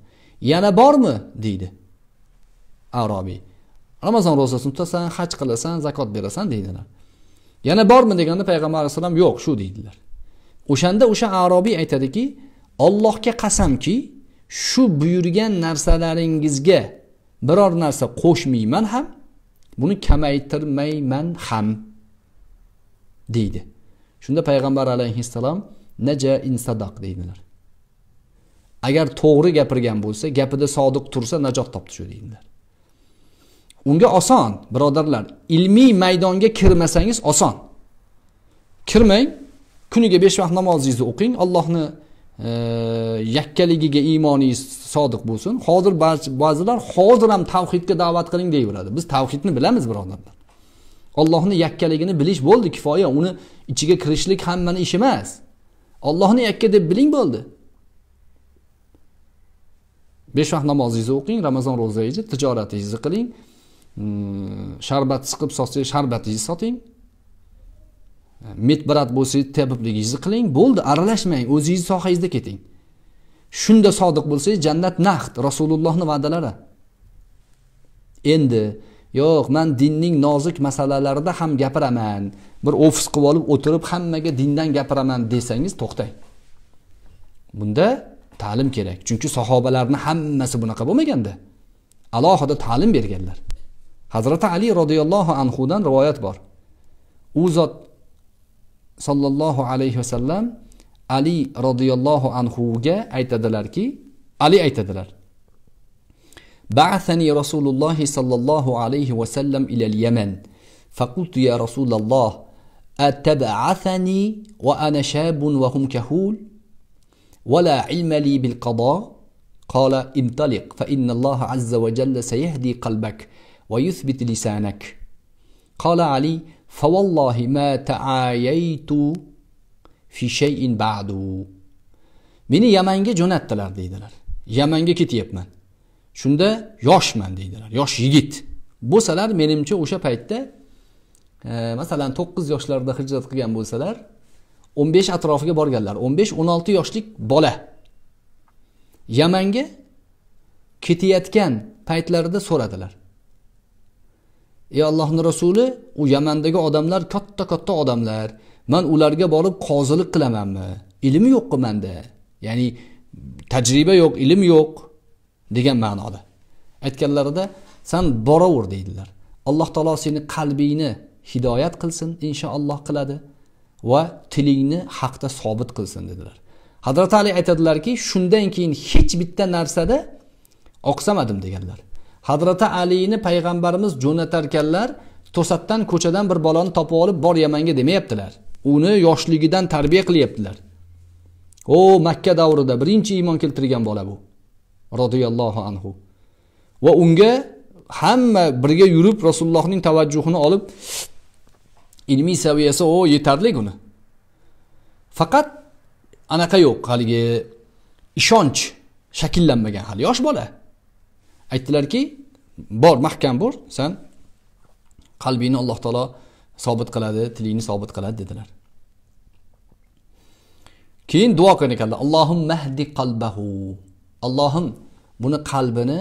yana bormi deydi arobiy ramazon ro'zasini tutasan haj qilasan zakot berasan deydilar yana bormi deganda payg'ambar alayhissalom yo'q shu deydilar o'shanda o'sha arobiy aytadiki ollohga qasamki shu buyurgan narsalaringizga biror narsa qo'shmayman ham buni kamaytirmayman ham deydi shunda payg'ambar alayhissalom naja insadaq deydilar agar to'g'ri gapirgan bo'lsa gapida sodiq tursa najot topdi shu deydilar unga oson birodarlar ilmiy maydonga kirmasangiz oson kirmang kuniga besh vaqt namozingizni o'qing allohni e, yakkaligiga iymoningiz sodiq bo'lsin hozir ba'zilar hozir ham tavhidga da'vat qiling deyveradi biz tavhidni bilamiz birodarlar ollohni yakkaligini bilish bo'ldi kifoya uni ichiga kirishlik hammani ishi emas ollohni yakka deb biling bo'ldi besh vaqt namozingizni o'qing ramazon ro'zangizni tijoratingizni qiling mm, sharbat siqib sotsangiz sharbatingizni soting medbrat bo'lsangiz tabibligingizni qiling bo'ldi aralashmang o'zingizni sohangizda keting shunda sodiq bo'lsangiz jannat naqd rasulullohni va'dalari endi yo'q man dinning nozik masalalarida ham gapiraman bir ofis qilib olib o'tirib hammaga dindan gapiraman desangiz to'xtang bunda ta'lim kerak chunki sahobalarni hammasi bunaqa bo'lmaganda alohida ta'lim berganlar hazrati ali roziyallohu anhudan rivoyat bor u zot sollallohu alayhi vasallam ali roziyallohu anhuga aytadilarki ali aytadilar بعثني رسول الله صلى الله عليه وسلم إلى اليمن فقلت يا رسول الله أتبعثني وأنا شاب وهم كهول ولا علم لي بالقضاء قال انطلق فإن الله عز وجل سيهدي قلبك ويثبت لسانك قال علي فوالله ما تعاييت في شيء بعد meni yamanga jo'natdilar deydilar yamanga ketyapman shunda yoshman deydilar yosh yigit bo'lsalar menimcha o'sha paytda e, masalan to'qqiz yoshlarda hijrat qilgan bo'lsalar o'n besh atrofiga borganlar o'n besh o'n olti yoshlik bola yamanga ketayotgan paytlarida so'radilar ey allohni rasuli u yamandagi odamlar katta katta odamlar man ularga borib qozilik qilamanmi ilmi yo'qku manda ya'ni tajriba yo'q ilm yo'q degan ma'noda aytganlarida san boraver deydilar alloh taolo seni qalbingni hidoyat qilsin inshaalloh qiladi va tilingni haqda sobit qilsin dedilar hadrati ali aytadilarki shundan keyin hech bitta narsada oqsamadim deganlar hadrati alini payg'ambarimiz jo'natarkanlar to'satdan ko'chadan bir bolani topib olib bor yamanga demayaptilar uni yoshligidan tarbiya qilyaptilar o makka davrida birinchi iymon keltirgan bola bu roziyallohu anhu va unga hamma birga yurib rasulullohning tavajjuhini olib ilmiy saviyasi o yetarli uni faqat anaqa yo'q haligi ishonch shakllanmagan hali yosh bola aytdilarki bor mahkam bor san qalbingni alloh taolo sobit qiladi tilingni sobit qiladi dedilar keyin duo qilgan ekanlar allohim mahdi qalbahu allohim buni qalbini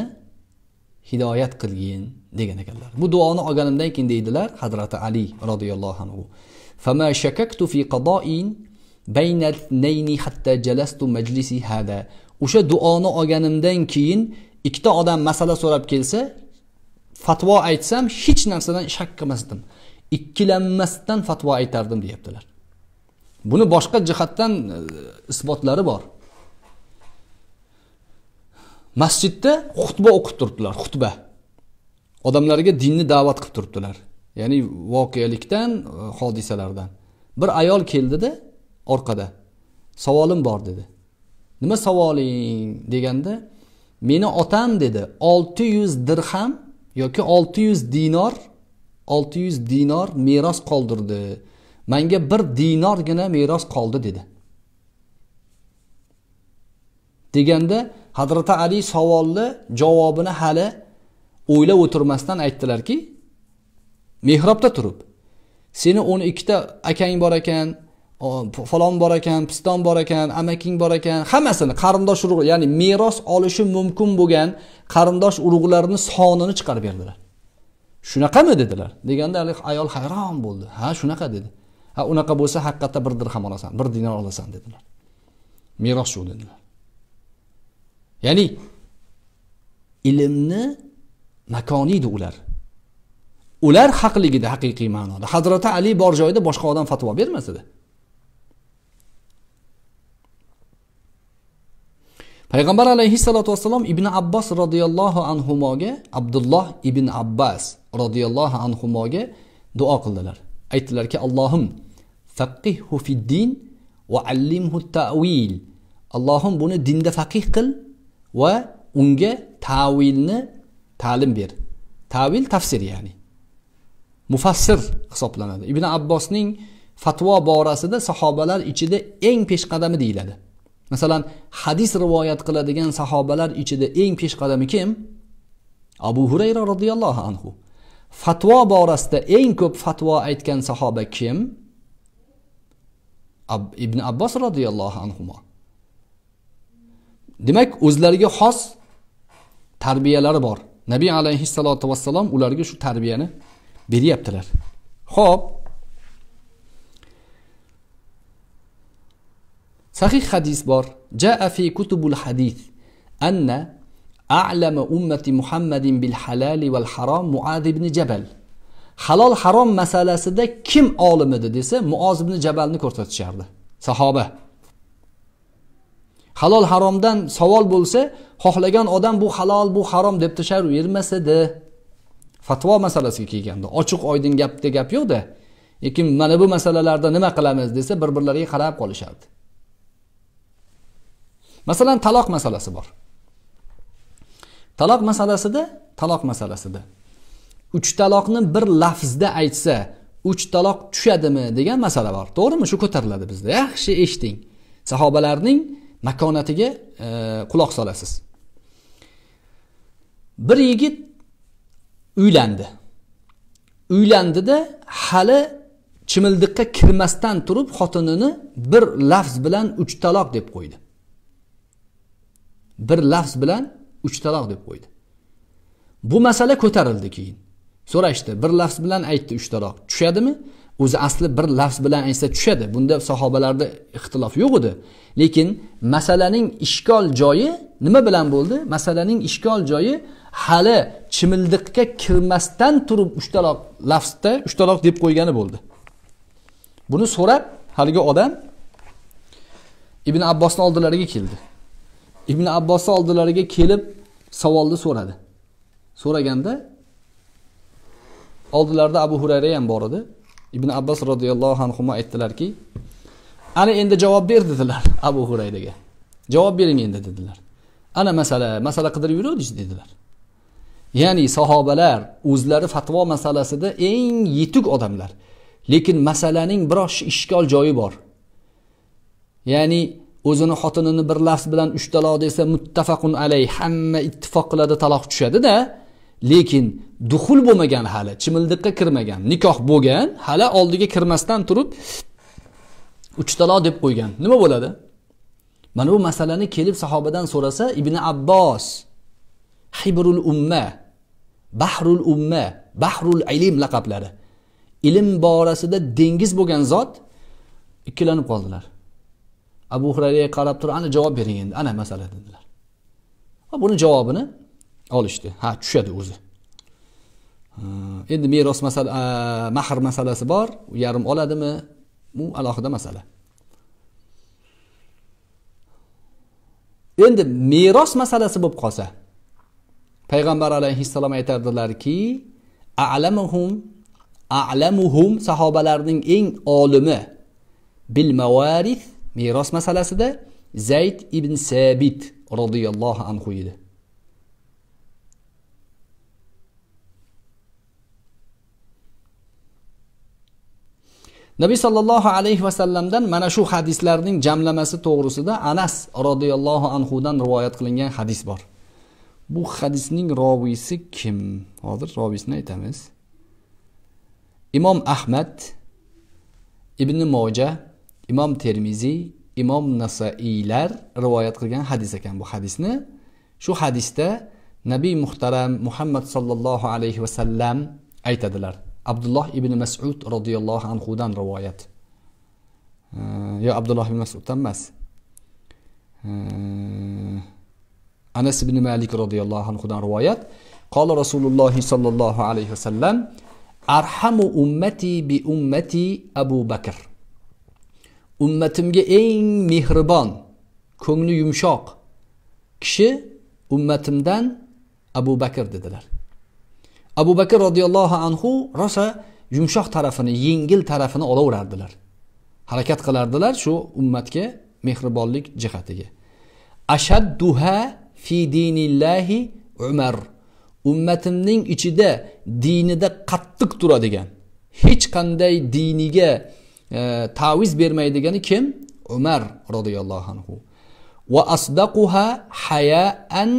hidoyat qilgin degan ekanlar bu duoni olganimdan keyin deydilar hazrati ali roziyallohu anhu o'sha duoni olganimdan keyin ikkita odam masala so'rab kelsa fatvo aytsam hech narsadan shak qilmasdim ikkilanmasdan fatvo aytardim deyaptilar buni boshqa jihatdan e, isbotlari bor masjidda xutba o'qib turibdilar xutba odamlarga dinni da'vat qilib turibdilar ya'ni voqelikdan e, hodisalardan bir ayol keldida orqada savolim bor dedi nima savoling deganda meni otam dedi olti yuz dirham yoki olti yuz dinor olti yuz dinor meros qoldirdi manga bir dinorgina meros qoldi dedi deganda hazrati ali savolni javobini hali o'ylab o'tirmasdan aytdilarki mehrobda turib seni o'n ikkita akang bor ekan falon bor ekan piston bor ekan amaking bor ekan hammasini qarindosh urug' ya'ni meros olishi mumkin bo'lgan qarindosh urug'larni sonini chiqarib berdilar shunaqami dedilar deganda haligi ayol hayron bo'ldi ha shunaqa dedi ha unaqa bo'lsa haqiqatda bir dirham olasan bir dinor olasan dedilar meros shu dedilar ya'ni ilmni edi ular ular haqligida haqiqiy ma'noda hazrati ali bor joyda boshqa odam fatvo bermas edi payg'ambar alayhissalotu vassalom ibn abbos roziyallohu anhuga abdulloh ibn abbas roziyallohu anhuga duo qildilar aytdilarki allohim faqihhu fiddin va allimhu tavil allohim buni dinda faqih qil va unga tavilni ta'lim ber tavil tafsir ya'ni mufassir hisoblanadi ibn abbosning fatvo borasida sahobalar ichida eng peshqadami deyiladi masalan hadis rivoyat qiladigan sahobalar ichida eng peshqadami kim abu hurayra roziyallohu anhu fatvo borasida eng ko'p fatvo aytgan sahoba kim Ab ibn abbos roziyallohu anhu demak o'zlariga xos tarbiyalari bor nabiy alayhissalotu vassalom ularga shu tarbiyani beryaptilar ho'p sahih hadis bor jaa fi kutubul hadis anna a'lama ummati muhammadin bil halali val harom muad ibn jabal halol harom masalasida kim olim edi desa muoz ibn jabalni ko'rsatishardi sahoba halol haromdan savol bo'lsa xohlagan odam bu halol bu harom deb tashlayvermas edi fatvo masalasiga kelganda ochiq oydin gapda gap yo'qda lekin mana bu masalalarda nima qilamiz desa bir birlariga qarab qolishardi masalan taloq masalasi bor taloq masalasida taloq masalasida uch taloqni bir lafzda aytsa uch taloq tushadimi degan masala bor to'g'rimi shu ko'tariladi bizda yaxshi eshiting sahobalarning makonatiga e, quloq solasiz bir yigit uylandi uylandida hali chimildiqqa kirmasdan turib xotinini bir lafz bilan uch taloq deb qo'ydi bir lafz bilan uch taloq deb qo'ydi bu masala ko'tarildi keyin so'rashdi bir lafz bilan aytdi uch taloq tushadimi o'zi asli bir lafz bilan aytsa tushadi bunda sahobalarda ixtilof yo'q edi lekin masalaning ishkol joyi nima bilan bo'ldi masalaning ishkol joyi hali chimildiqqa kirmasdan turib uchtaloq lafzda uchtaloq deb qo'ygani bo'ldi buni so'rab haligi odam ibn abbosni oldilariga keldi ibn abbosni oldilariga kelib savolni so'radi so'raganda oldilarida abu hurayra ham bor edi ibn abbos roziyallohu anhu aytdilarki ana endi javob ber dedilar abu hurayraga javob bering endi dedilar ana masala masala qidirib yuraverdik dedilar ya'ni sahobalar o'zlari fatvo masalasida eng yetuk odamlar lekin masalaning biroz ishkol joyi bor ya'ni o'zini xotinini bir lafz bilan ushtalo desa muttafaqun alay hamma ittifoq qiladi taloq tushadida lekin duhul bo'lmagan hali chimildiqqa kirmagan nikoh bo'lgan hali oldiga kirmasdan turib uch taloq deb qo'ygan nima bo'ladi mana bu masalani kelib sahobadan so'rasa ibn abbos hibrul umma bahrul umma bahrul ilm laqablari ilm borasida dengiz bo'lgan zot ikkilanib qoldilar abu hurayraga qarab turib ana javob bering endi ana masala dedilar va buni javobini olishdi ha tushadi o'zi endi meros masala mahr masalasi bor u yarim oladimi bu alohida masala endi meros masalasi bo'lib qolsa payg'ambar alayhissalom aytardilarki alamuhum alamuhum sahobalarning eng olimi bil mavarif meros masalasida zayd ibn sabit roziyallohu anhu edi nabiy sollallohu alayhi vasallamdan mana shu hadislarning jamlamasi to'g'risida anas roziyallohu anhudan rivoyat qilingan hadis bor bu hadisning roviysi kim hozir roviysini aytamiz imom ahmad ibn moja imom termiziy imom nasaiylar rivoyat qilgan hadis ekan bu hadisni shu hadisda nabiy muhtaram muhammad sollallohu alayhi vasallam aytadilar Abdullah ibn masud roziyallohu anhudan rivoyat ya Abdullah ibn masuddan emas anas ibn malik roziyallohu anhudan رسول الله صلى الله عليه وسلم arhamu ummati bi ummati abu bakr ummatimga eng mehribon ko'ngli yumshoq kishi ummatimdan abu bakr dedilar abu bakr roziyallohu anhu rosa yumshoq tarafini yengil tarafini olaverardilar harakat qilardilar shu ummatga mehribonlik jihatiga ashadduha fi dinillahi umar ummatimning ichida dinida qattiq turadigan hech qanday diniga e, taviz bermaydigani kim umar roziyallohu anhu va asdaquha hayaan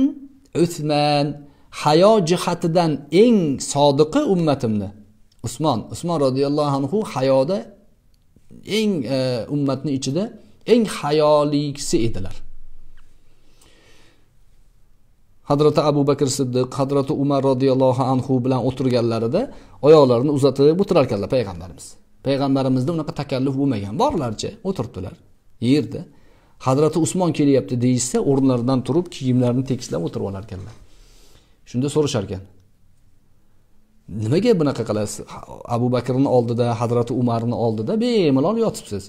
uthman hayo jihatidan eng sodiqi ummatimni usmon usmon roziyallohu anhu hayoda eng e, ummatni ichida eng hayolisi edilar hadrati abu bakr siddiq hadrati umar roziyallohu anhu bilan o'tirganlarida oyoqlarini uzatib o'tirar ekanlar payg'ambarimiz payg'ambarimizda unaqa takalluf bo'lmagan borlarchi o'tiribdilar yerda hadrati usmon kelyapti deyishsa o'rnlaridan turib kiyimlarini tekislab o'tirib olar ekanlar shunda so'rashar ekan nimaga bunaqa qilasiz abu bakrni oldida hazrati umarni oldida bemalol yotibsiz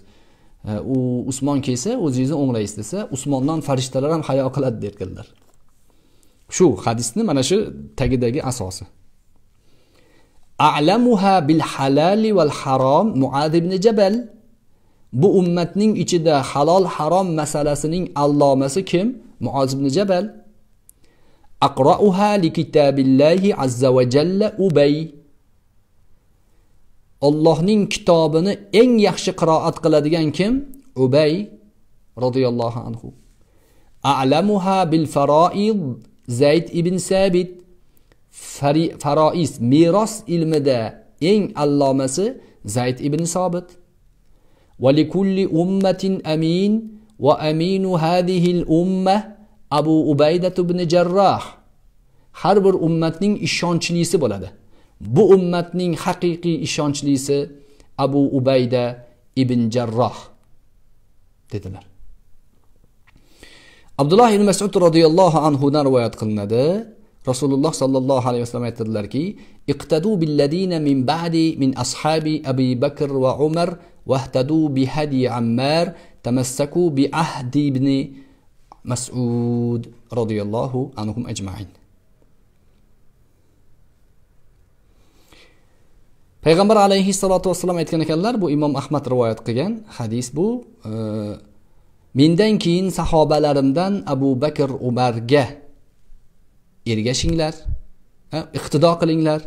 u usmon kelsa o'zingizni o'nglaysiz desa usmondan farishtalar ham hayo qiladi derkanlar shu hadisni mana shu tagidagi asosi alamuha bil halali val harom muad ibn jabal bu ummatning ichida halol harom masalasining allomasi kim muoz ibn jabal أقرأها لكتاب الله عز وجل أبي الله نين كتابنا إن يخش قراءة قلدين كم أبي رضي الله عنه أعلمها بالفرائض زيد ابن ثابت فرائض ميراث المدى إن اللامس زيد ابن سابت ولكل أمة أمين وأمين هذه الأمة abu ubaydat ibn jarroh har bir ummatning ishonchlisi bo'ladi bu ummatning haqiqiy ishonchlisi abu ubayda ibn jarroh dedilar abdulloh ibn masud roziyallohu anhudan rivoyat qilinadi rasululloh sollallohu alayhi vasallam aytadilarki iqtadu billadina min ba'di min ashabi abi bakr va umar vahtadu bihadi ammar tamassaku bi ahdi ibni masud roziyallohu anhum ajmain payg'ambar alayhissalotu vassalam aytgan ekanlar bu imom ahmad rivoyat qilgan hadis bu e, mendan keyin sahobalarimdan abu bakr umarga ergashinglar e, iqtido qilinglar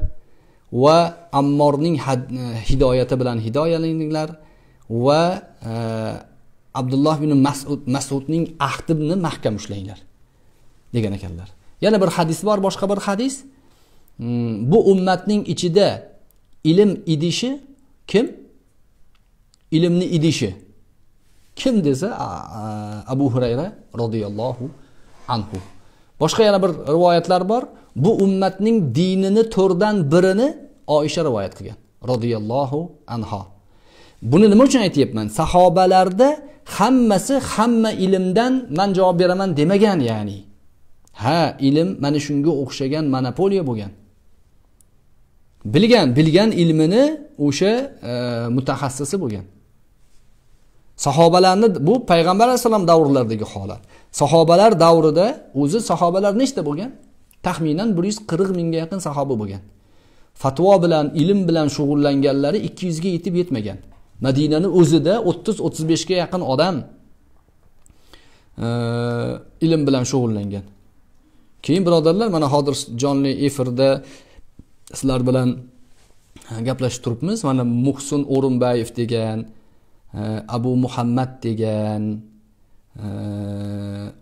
va ammorning e, hidoyati bilan hidoyalaninglar va e, abdulloh ibn masud masudning ahdini mahkam ushlanglar degan ekanlar yana bir hadis bor boshqa bir hadis hmm, bu ummatning ichida ilm idishi kim ilmni idishi kim desa abu hurayra roziyallohu anhu boshqa yana bir rivoyatlar bor bu ummatning dinini to'rdan birini oisha rivoyat qilgan roziyallohu anho buni nima uchun aytyapman sahobalarda hammasi hamma ilmdan man javob beraman demagan ya'ni ha ilm mana shunga o'xshagan monopoliya bo'lgan bilgan bilgan ilmini o'sha e, mutaxassisi bo'lgan sahobalarni bu payg'ambar alayhissalom davrlaridagi holat sahobalar davrida o'zi sahobalar nechta bo'lgan taxminan bir yuz qirq mingga yaqin sahoba bo'lgan fatvo bilan ilm bilan shug'ullanganlari ikki yuzga yetib yetmagan madinani o'zida o'ttiz o'ttiz beshga yaqin odam e, ilm bilan shug'ullangan keyin birodarlar mana hozir jonli efirda sizlar bilan e, gaplashib turibmiz mana muhsin o'rinbayev degan e, abu muhammad degan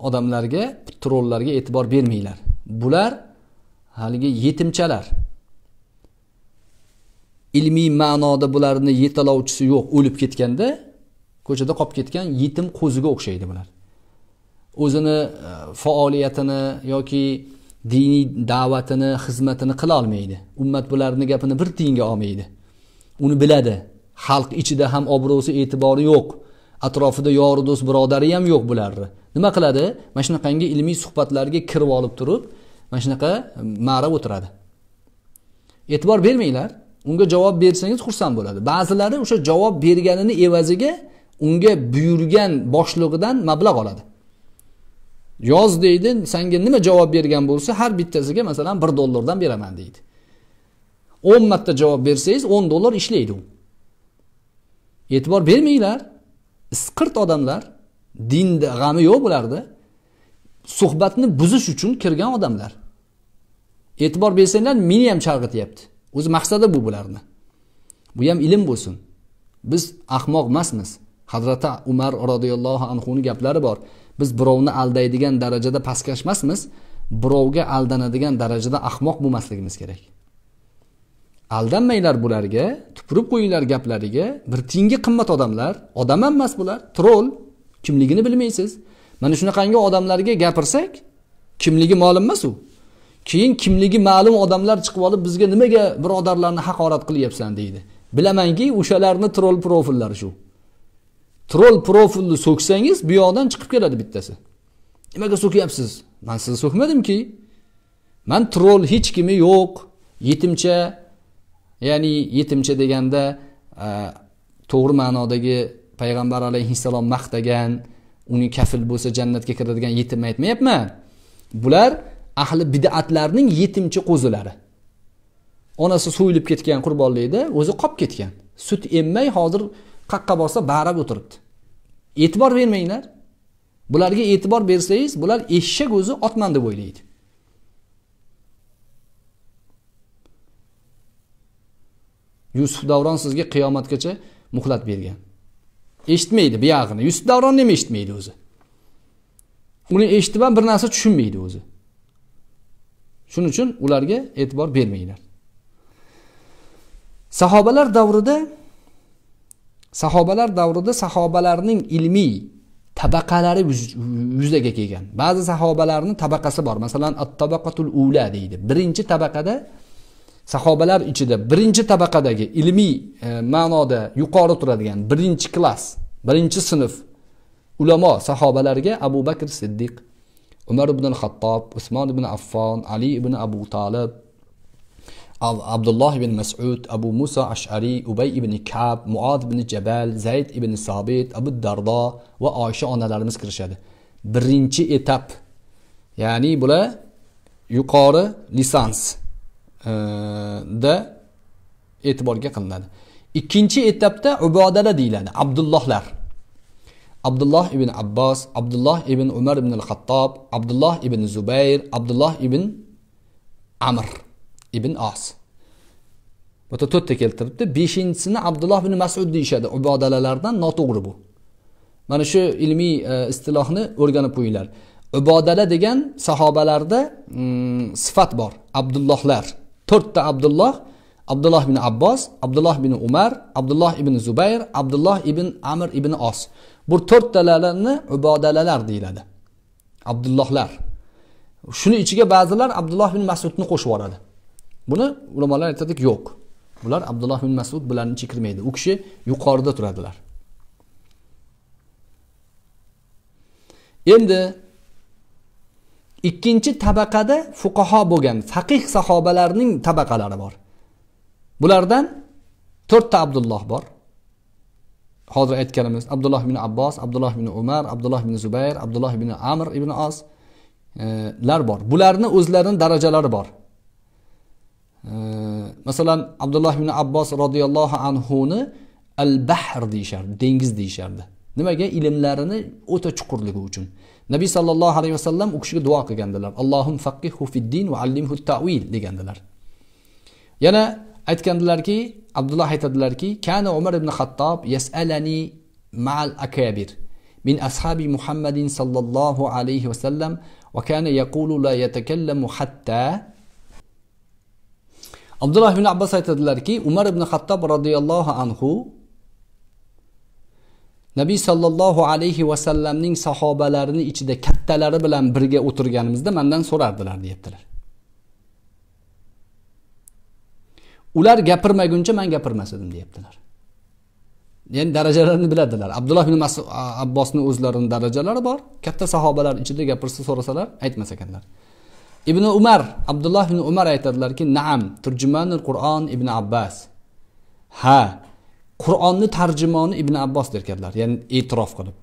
odamlarga trollarga e'tibor bermanglar bular haligi yetimchalar ilmiy ma'noda bularni yetalovchisi yo'q o'lib ketganda ko'chada qolib ketgan yetim qo'ziga o'xshaydi bular o'zini e, faoliyatini yoki diniy da'vatini xizmatini qila olmaydi ummat bularni gapini bir tiyinga olmaydi uni biladi xalq ichida ham obro'si e'tibori yo'q atrofida yori do'st birodari ham yo'q bularni nima qiladi mana shunaqangi ilmiy suhbatlarga kirib olib turib mana shunaqa e, ma'rab o'tiradi e'tibor bermanglar unga javob bersangiz xursand bo'ladi ba'zilari o'sha javob berganini evaziga unga buyurgan boshlig'idan mablag' oladi yoz deydi sanga nima javob bergan bo'lsa har bittasiga masalan bir dollardan beraman deydi o'n marta javob bersangiz o'n dollar ishlaydi u e'tibor bermanglar isqirt odamlar dinda g'ami yo'q bularda suhbatni buzish uchun kirgan odamlar e'tibor bersanglar meni ham chalg'ityapti o'zi maqsadi bu bularni bu ham ilm bo'lsin biz ahmoq emasmiz hazrati umar roziyallohu anhuni gaplari bor biz birovni aldaydigan darajada pastkash emasmiz birovga aldanadigan darajada ahmoq bo'lmasligimiz kerak aldanmanglar bularga tupurib qo'yinglar gaplariga bir tiyinga qimmat odamlar odam ham emas bular troll kimligini bilmaysiz mana shunaqangi odamlarga gapirsak kimligi ma'lum emas u keyin kimligi ma'lum odamlar chiqib olib bizga nimaga birodarlarni haqorat qilyapsan deydi bilamanki o'shalarni troll profillari shu troll profilni so'ksangiz bu yoqdan chiqib keladi bittasi nimaga so'kyapsiz man sizni so'kmadimki man troll hech kimi yo'q yetimcha ya'ni yetimcha deganda to'g'ri ma'nodagi payg'ambar alayhissalom maqtagan uni kafil bo'lsa jannatga kiradigan yetimni aytmayapman bular ahli bidatlarning yetimchi qo'zilari onasi so'yilib ketgan qurbonlikda o'zi qolib ketgan sut emmay hozir qaqqa bossa barab o'tiribdi e'tibor bermanglar bularga e'tibor bersangiz bular eshak o'zi otman deb o'ylaydi yusuf davron sizga qiyomatgacha muhlat bergan eshitmaydi buyog'ini yusuf davron ham eshitmaydi o'zi uni eshitib ham bir narsa tushunmaydi o'zi shuning uchun ularga e'tibor bermanglar sahobalar davrida sahobalar davrida sahobalarning ilmiy tabaqalari yuzaga kelgan ba'zi sahobalarni tabaqasi bor masalan at tabaqatul ula deydi birinchi tabaqada sahobalar ichida birinchi tabaqadagi ilmiy e, ma'noda yuqori turadigan birinchi klass birinchi sinf ulamo sahobalarga abu bakr siddiq umar ibn xattob usmon ibn affon ali ibn abu tolib abdulloh ibn masud abu muso ashariy ubay ibn kab muod ibn jabal zayd ibn sobit abu dardo va oysha onalarimiz kirishadi birinchi etap ya'ni bular yuqori lisansda e, e'tiborga qilinadi ikkinchi etapda ubodala deyiladi abdullohlar abdulloh ibn abbos abdulloh ibn umar ibn al xattob abdulloh ibn zubayr abdulloh ibn amr ibn os bu to'rtta keltiribdi beshinchisini abdulloh ibn masud deyishadi ibodalalardan noto'g'ri bu mana shu ilmiy e, istilohni o'rganib qo'yinglar ibodala degan sahobalarda mm, sifat bor abdullohlar to'rtta abdulloh abdulloh ibn abbos abdulloh ibn umar abdulloh ibn zubayr abdulloh ibn amir ibn os bu to'rttalarini ubodalalar deyiladi abdullohlar shuni ichiga ba'zilar abdulloh ibn masudni qo'shib yuboradi buni ulamolar aytadiki yo'q bular abdulloh ibn masud bularni ichiga kirmaydi u kishi yuqorida turadilar endi ikkinchi tabaqada fuqaho bo'lgan faqih sahobalarning tabaqalari bor bulardan to'rtta abdulloh bor hozir aytganimiz abdulloh ibn abbos abdulloh ibn umar abdulloh ibn zubayr abdulloh ibn amr ibn os e, lar bor bularni o'zlarini darajalari bor e, masalan abdulloh ibn abbos roziyallohu anhuni al bahr deyishardi dengiz deyishardi nimaga ilmlarini o'ta chuqurligi uchun nabiy sollallohu alayhi vasallam u kishiga duo qilgandilar allohim faqqihu fiddin va allimhu tavil degandilar yana aytgandilarki abdulloh aytadilarki kana umar ibn xattob yasalani ma'al akabir min ashabi muhammadin sollallohu alayhi vasallam va kana yaqulu la yatakallamu hatta abdulloh ibn abbos aytadilarki umar ibn xattob roziyallohu anhu nabiy sollallohu alayhi vasallamning sahobalarini ichida kattalari bilan birga o'tirganimizda mandan so'rardilar deyaptilar ular gapirmaguncha man gapirmas edim deyaptilar ya'ni darajalarini biladilar abdulloh ibn abbosni o'zlarini darajalari bor katta sahobalar ichida gapirsa so'rasalar aytmas ekanlar ibn umar abdulloh ibn umar aytadilarki naam turjimanul qur'on ibn abbas ha qur'onni tarjimoni ibn abbos derkanlar ya'ni e'tirof qilib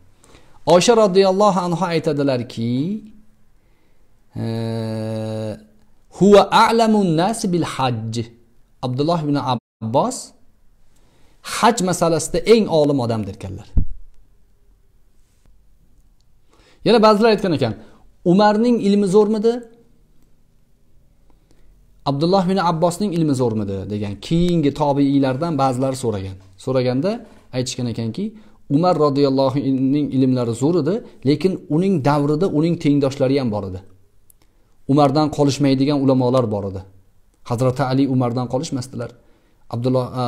osha roziyallohu anhu aytadilarki huva alamun nasi bil hajj abdulloh ibn abbos haj masalasida eng olim odam derkanlar yana ba'zilar aytgan ekan umarning ilmi zo'rmidi abdulloh ibn abbosning ilmi zo'rmidi degan keyingi tobiiylardan ba'zilari so'ragan so'raganda aytishgan ekanki umar roziyallohu anhuning ilmlari zo'r edi lekin uning davrida uning tengdoshlari ham bor edi umardan qolishmaydigan ulamolar bor edi hazrati ali umardan qolishmasdilar abdulloh e,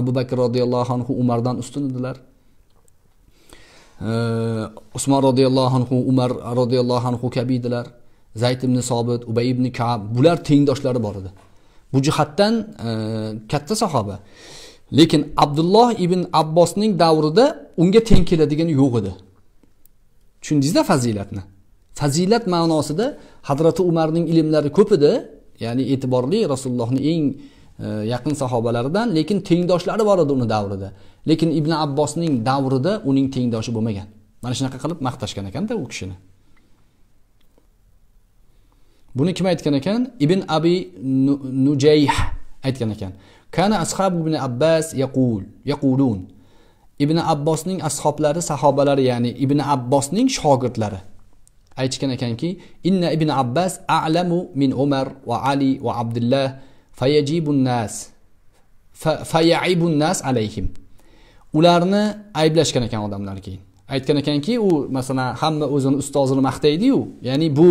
abu bakr roziyallohu anhu umardan ustun edilar e, usmon roziyallohu anhu umar roziyallohu anhu kabi edilar zayd ibn sobit ubay ibn kab bular tengdoshlari bor edi bu jihatdan e, katta sahoba lekin abdulloh ibn abbosning davrida unga teng keladigani yo'q edi tushundingizda fazilatni fazilat ma'nosida hazrati umarning ilmlari ko'p edi ya'ni e'tiborli rasulullohni eng e, yaqin sahobalaridan lekin tengdoshlari bor edi uni davrida lekin ibn abbosning davrida uning tengdoshi bo'lmagan mana shunaqa qilib maqtashgan ekanda u kishini buni kim aytgan ekan ibn abi nujayh aytgan ekan kana ashabu ibn abbas yaqul yaqulun ibn abbosning ashoblari sahobalari ya'ni ibn abbosning shogirdlari aytishgan ekanki inna ibn abbas a'lamu min umar va ali va abdullah fayajibunnas nas fayaibun nas alayhim ularni ayblashgan ekan odamlar keyin aytgan ekanki u masalan hamma o'zini ustozini maqtaydiyu ya'ni bu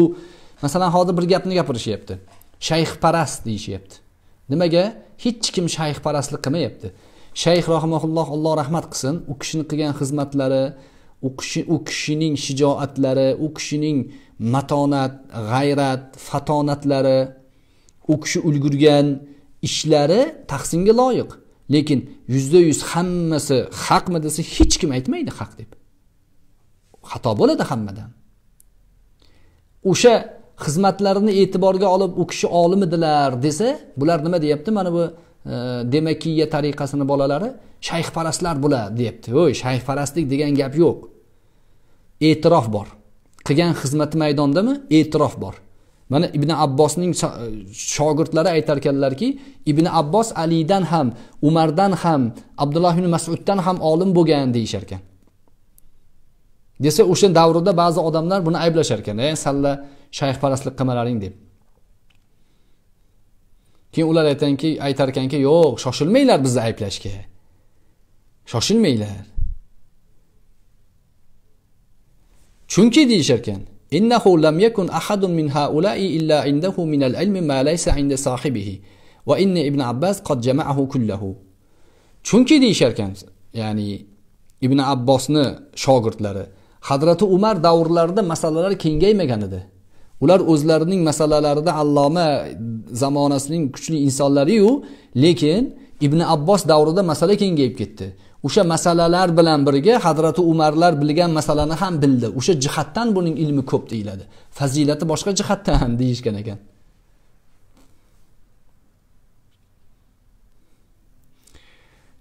masalan hozir bir gapni gapirishyapti shayxparast deyishyapti nimaga hech kim shayxparastlik qilmayapti shayx rahimaulloh alloh rahmat qilsin u kishini qilgan xizmatlari u kishining shijoatlari u kishining matonat g'ayrat fatonatlari u kishi ulgurgan ishlari tahsinga loyiq lekin yuzda yuz hammasi haqmi desa hech kim aytmaydi haq deb xato bo'ladi hammadan o'sha xizmatlarini e'tiborga olib u kishi olimidilar desa bular nima deyapti mana bu e, demakiya tariqasini bolalari shayxparastlar bular deyapti o'y shayxparastlik degan gap yo'q e'tirof bor qilgan xizmati maydondami e'tirof bor mana ibn abbosning shogirdlari aytar ekanlarki ibn abbos alidan ham umardan ham abdulloh ibn masuddan ham olim bo'lgan deyishar ekan desa o'sha davrda ba'zi odamlar buni ayblashar ekan e salla shayxparastlik qilmalaring deb keyin ular aytanki aytar ekanki yo'q shoshilmanglar bizni ayblashga shoshilmanglar chunki deyishar ekan innahu lam yakun ahadun min haula'i illa indahu min al-ilmi ma laysa inda sahibihi va inni ibn abbas qad jama'ahu kullahu chunki deyishar ekan ya'ni ibn abbosni shogirdlari hadrati umar davrlarida masalalar kengaymagan edi ular o'zlarining masalalarida alloma zamonasining kuchli insonlariyu lekin ibn abbos davrida masala kengayib ketdi o'sha masalalar bilan birga hazrati umarlar bilgan masalani ham bildi o'sha jihatdan buning ilmi ko'p deyiladi fazilati boshqa jihatdan deyishgan ekan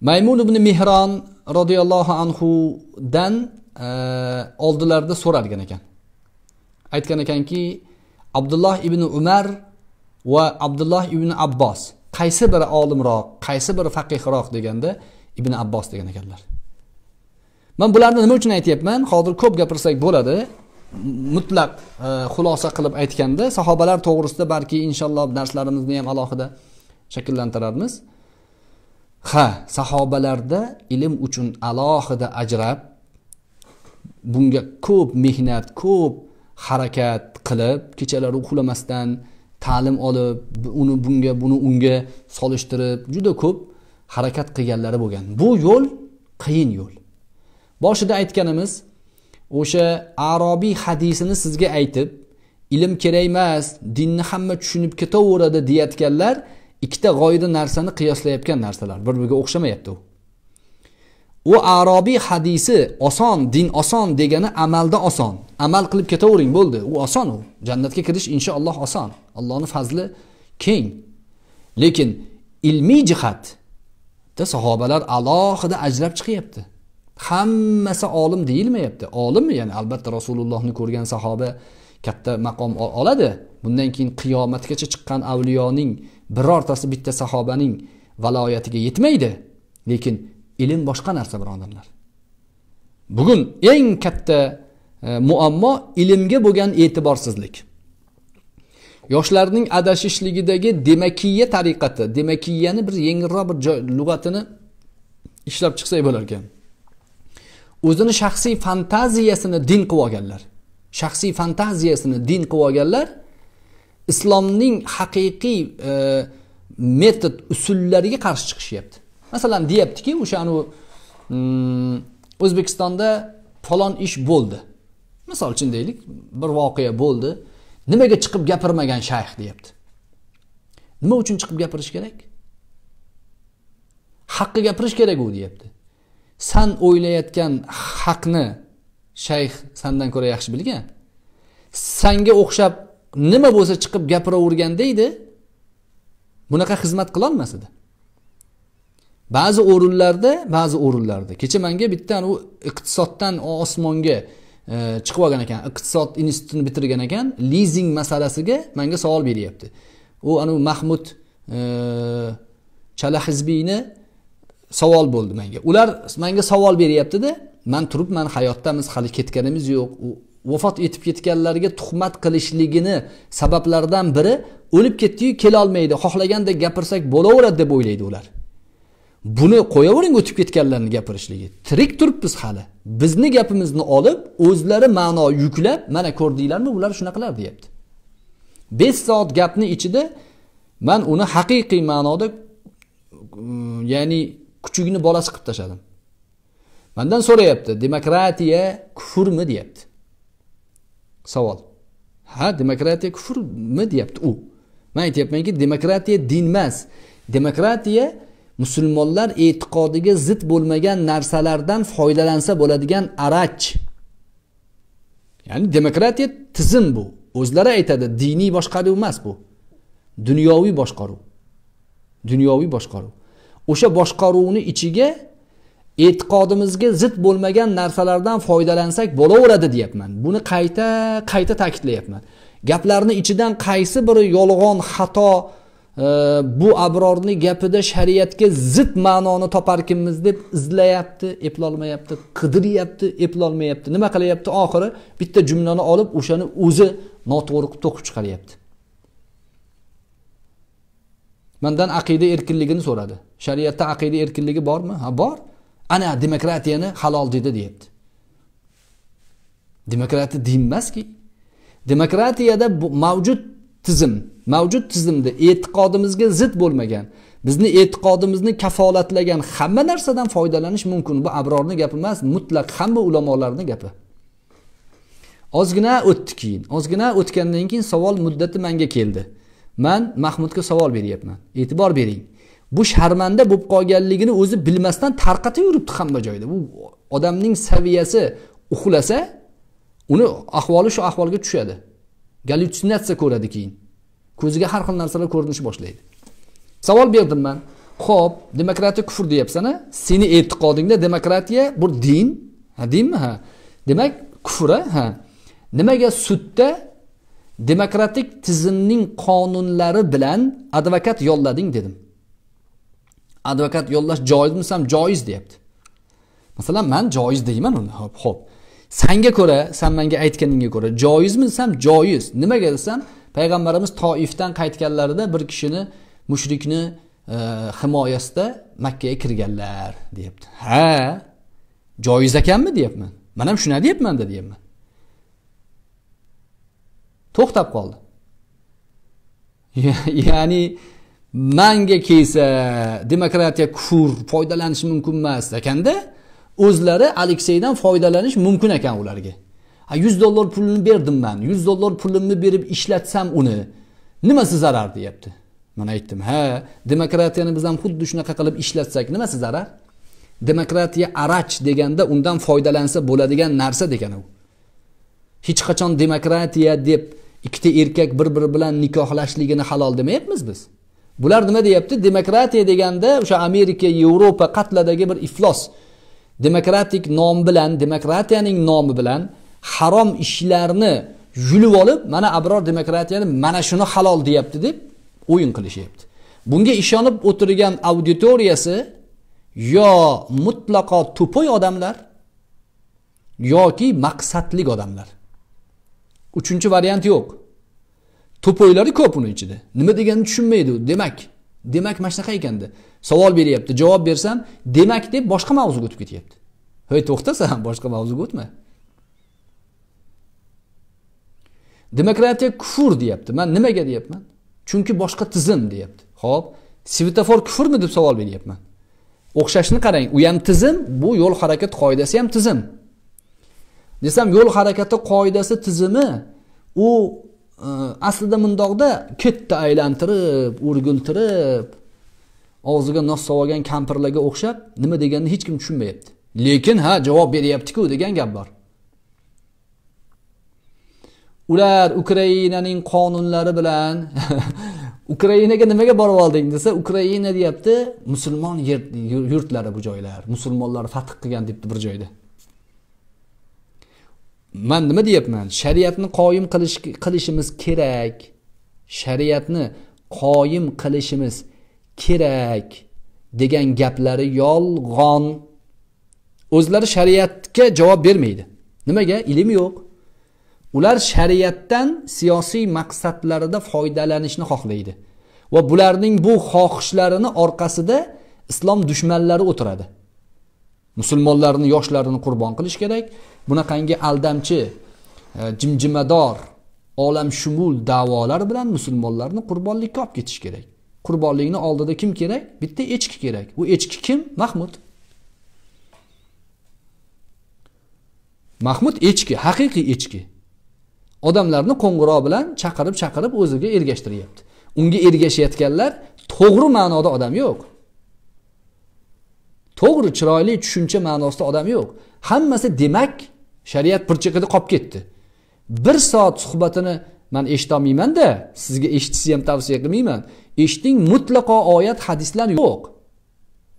maymun ibn mehron roziyallohu anhudan e, oldilarida so'ralgan ekan aytgan ekanki abdulloh ibn umar va abdulloh ibn abbos qaysi biri olimroq qaysi biri faqihroq deganda ibn abbos degan ekanlar man bularni nima uchun aytyapman hozir ko'p gapirsak bo'ladi mutlaq e, xulosa qilib aytganda sahobalar to'g'risida balki inshaalloh darslarimizni ham alohida shakllantirarmiz ha sahobalarda ilm uchun alohida ajrab bunga ko'p mehnat ko'p harakat qilib kechalari uxlamasdan ta'lim olib uni bunga buni unga solishtirib juda ko'p harakat qilganlari bo'lgan bu yo'l qiyin yo'l boshida aytganimiz o'sha arobiy hadisini sizga aytib ilm kerak emas dinni hamma tushunib ketaveradi deyayotganlar ikkita g'oyada narsani qiyoslayotgan narsalar bir biriga o'xshamayapti u u arobiy hadisi oson din oson degani amalda oson amal qilib ketavering bo'ldi u oson u jannatga kirish inshaalloh oson allohni fazli keng lekin ilmiy jihat bitta sahobalar alohida ajrab chiqyapti hammasi olim deyilmayapti olimmi ya'ni albatta rasulullohni ko'rgan sahoba katta maqom oladi bundan keyin qiyomatgacha chiqqan avliyoning birortasi bitta sahobaning valoyatiga yetmaydi lekin ilm boshqa narsa birodarlar bugun eng katta e, muammo ilmga bo'lgan e'tiborsizlik yoshlarning adashishligidagi demakiya tariqati demakiyani bir yengilroq bir lug'atini ishlab chiqsak bo'lar ekan o'zini shaxsiy fantaziyasini din qilib olganlar shaxsiy fantaziyasini din qilib olganlar islomning haqiqiy e, metod usullariga qarshi chiqishyapti masalan deyaptiki o'sha anavi mm, o'zbekistonda falon ish bo'ldi misol uchun deylik bir voqea bo'ldi nimaga chiqib gapirmagan shayx deyapti nima uchun chiqib gapirish kerak haqqi gapirish kerak u deyapti san o'ylayotgan haqni shayx sandan ko'ra yaxshi bilgan sanga o'xshab nima bo'lsa chiqib gapiravergan deydi bunaqa xizmat qilolmas edi ba'zi o'rinlarda ba'zi o'rinlarda kecha manga bitta u iqtisoddan osmonga E, chiqib olgan ekan iqtisod institutini bitirgan ekan lizing masalasiga manga savol beryapti u anavi mahmud e, chalahizbiyni savol bo'ldi manga ular manga savol beryaptida man turibman hayotdamiz hali ketganimiz yo'q vafot etib ketganlarga tuhmat qilishligini sabablaridan biri o'lib ketdiyu kelolmaydi xohlagandek gapirsak bo'laveradi deb o'ylaydi ular buni qo'yavering o'tib ketganlarni gapirishligi tirik turibmiz hali bizni gapimizni olib o'zlari ma'no yuklab mana ko'rdinglarmi ular shunaqalar deyapti besh soat gapni ichida man uni haqiqiy ma'noda mm, ya'ni kuchugini bolasi qilib tashladim mandan so'rayapti demokratiya kufrmi deyapti savol ha demokratiya kufrmi deyapti u man aytyapmanki demokratiya din emas demokratiya musulmonlar e'tiqodiga zid bo'lmagan narsalardan foydalansa bo'ladigan arach ya'ni demokratiya tizim bu o'zlari aytadi diniy boshqaruv emas bu dunyoviy boshqaruv dunyoviy boshqaruv o'sha boshqaruvni ichiga e'tiqodimizga zid bo'lmagan narsalardan foydalansak bo'laveradi deyapman buni qayta qayta ta'kidlayapman gaplarni ichidan qaysi biri yolg'on xato bu abrorni gapida shariatga zid ma'noni toparkanmiz deb izlayapti eplolmayapti qidiryapti eplolmayapti nima qilyapti oxiri bitta jumlani olib o'shani o'zi noto'g'ri qilib to'qib chiqaryapti mandan aqida erkinligini so'radi shariatda aqida erkinligi bormi ha bor ana demokratiyani halol dedi deyapti demokratiya din emaski demokratiyada mavjud tizim mavjud tizimda e'tiqodimizga zid bo'lmagan bizni e'tiqodimizni kafolatlagan hamma narsadan foydalanish mumkin bu abrorni gapi emas mutlaq hamma ulamolarni gapi ozgina o'tdi keyin ozgina o'tgandan keyin savol muddati manga keldi man mahmudga savol beryapman e'tibor bering bu sharmanda bo'lib qolganligini o'zi bilmasdan tarqatib yuribdi hamma joyda bu odamning saviyasi uxlasa uni ahvoli shu ahvolga tushadi gallyutsinatsiya ko'radi keyin ko'ziga har xil narsalar ko'rinishi boshlaydi savol berdim man ho'p demokratiya kufr deyapsana seni e'tiqodingda demokratiya bu din ha dinmi ha demak kufr ha nimaga sudda demokratik tizimning qonunlari bilan advokat yollading dedim advokat yollash joizmi desam joiz deyapti masalan man joiz deyman uni ho'p ho'p sanga ko'ra san manga aytganingga ko'ra joizmi desam joiz nimaga desam payg'ambarimiz toifdan qaytganlarida bir kishini mushrikni e, himoyasida makkaga kirganlar deyapti ha joiz ekanmi deyapman man ham shuna deyapmanda deyapman to'xtab qoldi ya'ni manga kelsa demokratiya kufur foydalanishi mumkin emas ekanda o'zlari alekseydan foydalanish mumkin ekan ularga yuz dollar pulini berdim man yuz dollar pulimni berib ishlatsam uni nimasi zarar deyapti man aytdim ha demokratiyani biz ham xuddi shunaqa qilib ishlatsak nimasi zarar demokratiya arach deganda undan foydalansa bo'ladigan narsa degan u hech qachon demokratiya deb ikkita erkak bir biri bilan nikohlashligini halol demayapmiz biz bular nima deyapti demokratiya deganda o'sha amerika yevropa qatladagi bir iflos demokratik nom bilan demokratiyaning nomi bilan harom ishlarni yulib olib mana abror demokratiyani mana shuni halol deyapti deb o'yin qilishyapti bunga ishonib o'tirgan auditoriyasi yo mutlaqo to'poy odamlar yoki maqsadli odamlar uchinchi variant yo'q to'poylari ko'p uni ichida nima deganini tushunmaydi u demak demak mana shunaqa ekanda savol beryapti javob bersam demak deb boshqa mavzuga o'tib ketyapti hoy to'xtasan boshqa mavzuga o'tma demokratiya kufur deyapti man nimaga deyapman chunki boshqa tizim deyapti ho'p svetofor kufurmi deb savol beryapman o'xshashni qarang u ham tizim bu yo'l harakati qoidasi ham tizim desam yo'l harakati qoidasi tizimi u aslida mundoqda katta aylantirib o'rgultirib og'ziga nos olgan kampirlarga o'xshab nima deganini hech kim tushunmayapti lekin ha javob beryaptiku degan gap bor ular ukrainaning qonunlari bilan ukrainaga nimaga borib olding desa ukraina deyapti musulmon yurtlari bu joylar musulmonlar fath qilgan debdi bir joyda man nima deyapman shariatni qoyim qilish qilishimiz kerak shariatni qoyim qilishimiz kerak degan gaplari yolg'on o'zlari shariatga javob bermaydi nimaga ilm yo'q ular shariatdan siyosiy maqsadlarida foydalanishni xohlaydi va bularning bu xohishlarini orqasida islom dushmanlari o'tiradi musulmonlarni yoshlarini qurbon qilish kerak bunaqangi aldamchi e, jimjimador olamshumul davolar bilan musulmonlarni qurbonlikka olib ketish kerak qurbonlikni oldida kim kerak bitta echki kerak bu echki kim mahmud mahmud echki haqiqiy echki odamlarni qo'ng'iroq bilan chaqirib chaqirib o'ziga ergashtiryapti unga ergashayotganlar to'g'ri ma'noda odam yo'q to'g'ri chiroyli tushuncha ma'nosida odam yo'q hammasi demak shariat burchagida qolib ketdi bir soat suhbatini man eshitolmaymanda sizga eshitishni ham tavsiya qilmayman eshiting mutlaqo oyat hadislar yo'q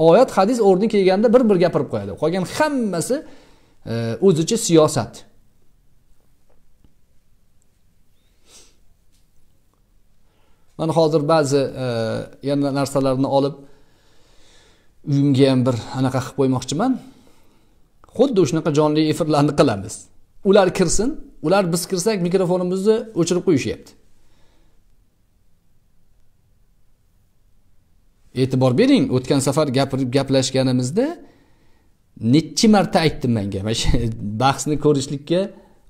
oyat hadis o'rni kelganda bir bir gapirib qo'yadi qolgan hammasi e, o'zicha siyosat man hozir ba'zi e, yana narsalarni olib uyimga ham bir anaqa qilib qo'ymoqchiman xuddi shunaqa jonli efirlarni qilamiz ular kirsin ular biz kirsak mikrofonimizni o'chirib qo'yishyapti e'tibor bering o'tgan safar gapirib gaplashganimizda nechi marta aytdim menga mana shu bahsni ko'rishlikka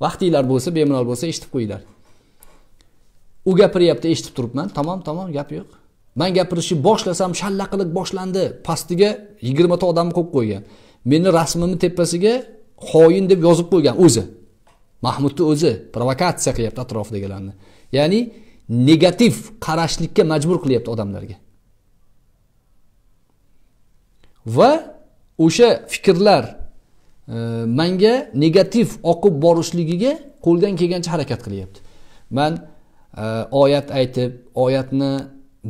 vaqtinglar bo'lsa bemalol bo'lsa eshitib qo'yinglar u gapiryapti eshitib turibman tamom tamom gap yo'q man gapirishni boshlasam shallaqilik boshlandi pastiga yigirmata odamni qo'yib qo'ygan meni rasmimni tepasiga xoin deb yozib qo'ygan o'zi mahmudni o'zi provokatsiya qilyapti atrofidagilarni ya'ni negativ qarashlikka majbur qilyapti odamlarga va o'sha fikrlar e, manga negativ oqib borishligiga qo'ldan kelgancha harakat qilyapti man e, oyat aytib oyatni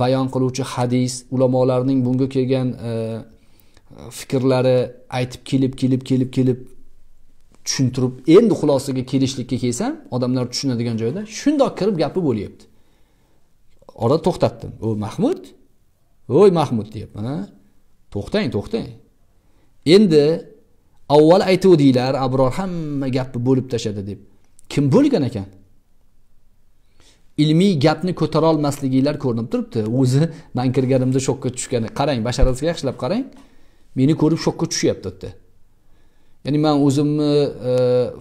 bayon qiluvchi hadis ulamolarning bunga kelgan e, fikrlari aytib kelib kelib kelib kelib tushuntirib endi xulosaga kelishlikka kelsam odamlar tushunadigan joyda shundoq kirib gapi bo'lyapti orada to'xtatdim o mahmud voy mahmud deyapman to'xtang to'xtang endi avval aytuvdinglar abror hamma gapni bo'lib tashladi deb kim bo'lgan ekan ilmiy gapni ko'tarolmasliginglar ko'rinib turibdi o'zi man kirganimda shokka tushgani qarang basharasiga yaxshilab qarang meni ko'rib shokka tushyapti u ya'ni man o'zimni e,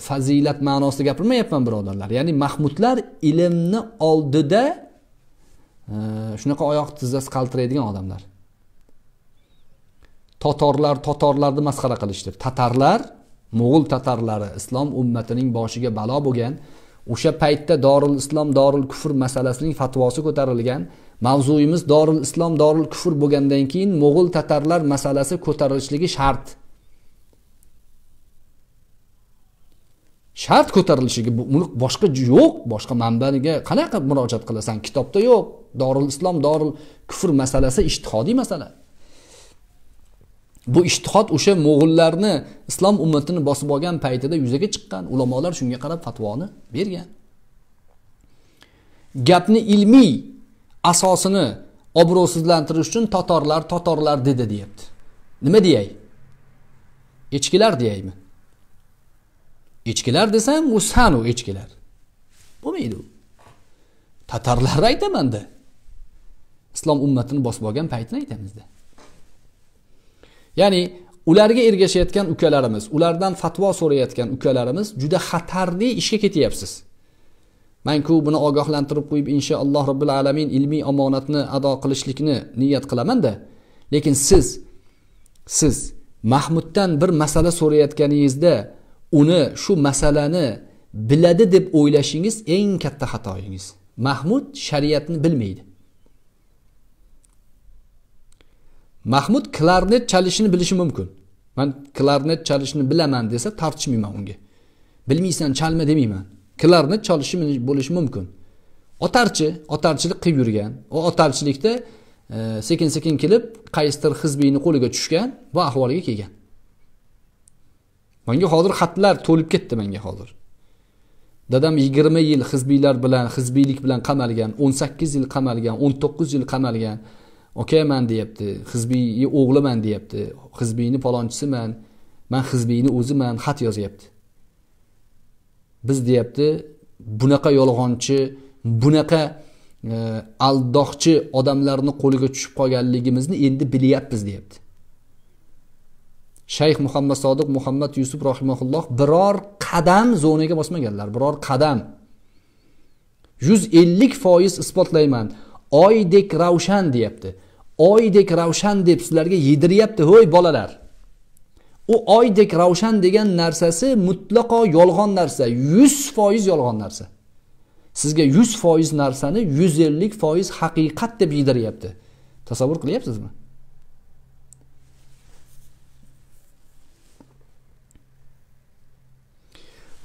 fazilat ma'nosida gapirmayapman birodarlar ya'ni mahmudlar ilmni oldida e, shunaqa oyoq tizzasi qaltiraydigan odamlar totorlar totorlarni masxara qilishdi tatarlar mo'g'ul tatarlari islom ummatining boshiga balo bo'lgan o'sha paytda dorul islom dorul kufr masalasining fatvosi ko'tarilgan mavzuyimiz dorul islom dorul kufr bo'lgandan keyin mo'g'ul tatarlar masalasi ko'tarilishligi shart shart ko'tarilishiga buni boshqa yo'q boshqa manbaga qanaqa murojaat qilasan kitobda yo'q dorul islom dorul kufr masalasi ishtihodiy masala bu ishtihod o'sha mo'g'ullarni islom ummatini bosib olgan paytida yuzaga chiqqan ulamolar shunga qarab fatvoni bergan gapni ilmiy asosini obro'sizlantirish uchun tatorlar tatorlar dedi deyapti nima deyay echkilar deyaymi echkilar desam u u echkilar bo'lmaydi u tatarlarni aytamanda islom ummatini bosib olgan paytni aytamizda ya'ni ularga ergashayotgan ukalarimiz ulardan fatvo so'rayotgan ukalarimiz juda xatarli ishga ketyapsiz manku buni ogohlantirib qo'yib inshaalloh robbil alamin ilmiy omonatni ado qilishlikni niyat qilamanda lekin siz siz mahmuddan bir masala so'rayotganingizda uni shu masalani biladi deb o'ylashingiz eng katta xatoyingiz mahmud shariatni bilmaydi mahmud klarnet chalishini bilishi mumkin man klarnet chalishni bilaman desa tortishmayman unga bilmaysan chalma demayman kilarni cholishi bo'lishi mumkin otarchi otarchilik qilib yurgan u otarchilikda e, sekin sekin kelib qaysidir hizbiyni qo'liga tushgan va ahvolga kelgan manga hozir xatlar to'lib ketdi manga hozir dadam yigirma yil hizbiylar bilan hizbiylik bilan qamalgan o'n sakkiz yil qamalgan o'n to'qqiz yil qamalgan okaman deyapti hizbiyni o'g'liman deyapti hizbiyni palonchisiman man hizbiyni o'ziman xat yozyapti biz deyapti bunaqa yolg'onchi bunaqa e, aldoqchi odamlarni qo'liga tushib qolganligimizni endi bilyapmiz deyapti shayx muhammad sodiq muhammad yusuf rahimaulloh biror qadam zonaga bosmaganlar biror qadam yuz ellik foiz isbotlayman oydek ravshan deyapti oydek ravshan deb sizlarga yediryapti ho'y bolalar u oydek ravshan degan narsasi mutlaqo yolg'on narsa yuz foiz yolg'on narsa sizga yuz foiz narsani yuz ellik foiz haqiqat deb yediryapti tasavvur qilyapsizmi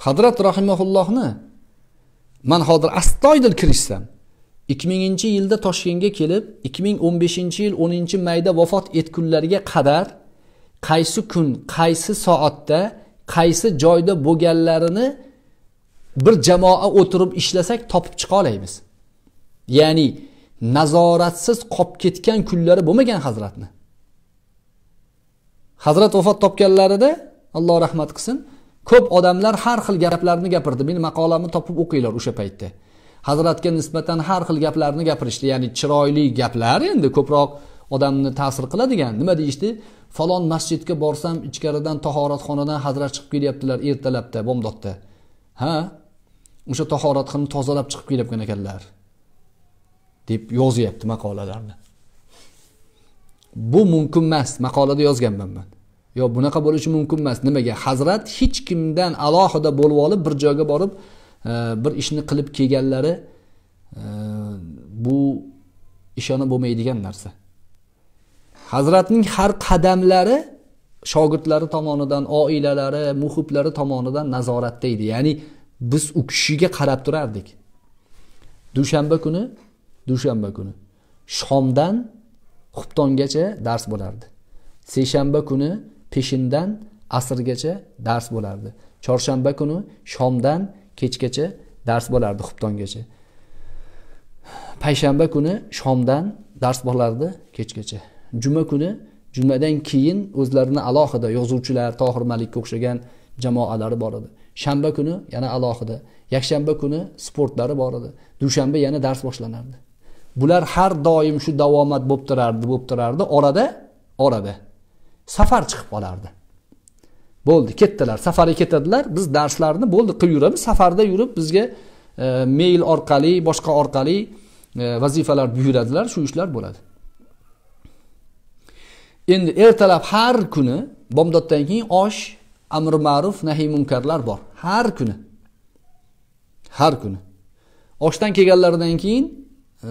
hazrat rahimaullohni man hozir astoydil kirishsam ikki minginchi yilda toshkentga kelib ikki ming o'n beshinchi yil o'ninchi mayda vafot etgunlariga qadar qaysi kun qaysi soatda qaysi joyda bo'lganlarini bir jamoa o'tirib ishlasak topib chiqa olamiz ya'ni nazoratsiz qolib ketgan kunlari bo'lmagan hazratni hazrat vafot topganlarida alloh rahmat qilsin ko'p odamlar har xil gaplarni gapirdi meni maqolamni topib o'qinglar o'sha paytda hazratga nisbatan har xil gaplarni gapirishdi ya'ni chiroyli gaplar endi ko'proq odamni ta'sir qiladigan nima deyishdi falon masjidga borsam ichkaridan tahoratxonadan hazrat chiqib kelyaptilar ertalabda bomdodda ha o'sha tahoratxonani tozalab chiqib kelayotgan ekanlar deb yozyapti maqolalarni bu mumkin emas maqolada yozganman man yo bunaqa bo'lishi mumkin emas nimaga hazrat hech kimdan alohida bo'lib olib bir joyga borib e, bir ishni qilib kelganlari e, bu ishonib bo'lmaydigan narsa hazratning har qadamlari shogirdlari tomonidan oilalari muhiblari tomonidan nazoratda edi ya'ni biz u kishiga qarab turardik dushanba kuni dushanba kuni shomdan xubtongacha dars bo'lardi seshanba kuni peshindan asrgacha dars bo'lardi chorshanba kuni shomdan kechgacha dars bo'lardi xubtongacha payshanba kuni shomdan dars bo'lardi kechgacha juma kuni jumadan keyin o'zlarini alohida yozuvchilar tohir malikka o'xshagan jamoalari bor edi shanba kuni yana alohida yakshanba kuni sportlari bor edi dushanba yana dars boshlanardi bular har doim shu davomat bo'lib turardi bo'lib turardi orada orada safar chiqib qolardi bo'ldi ketdilar safarga ketadilar biz darslarni bo'ldi qilib yuramiz safarda yurib bizga e, mail orqali boshqa orqali e, vazifalar buyuradilar shu ishlar bo'ladi endi ertalab har kuni bomdoddan keyin osh amr ma'ruf nahiy munkarlar bor har kuni har kuni oshdan kelganlaridan keyin e,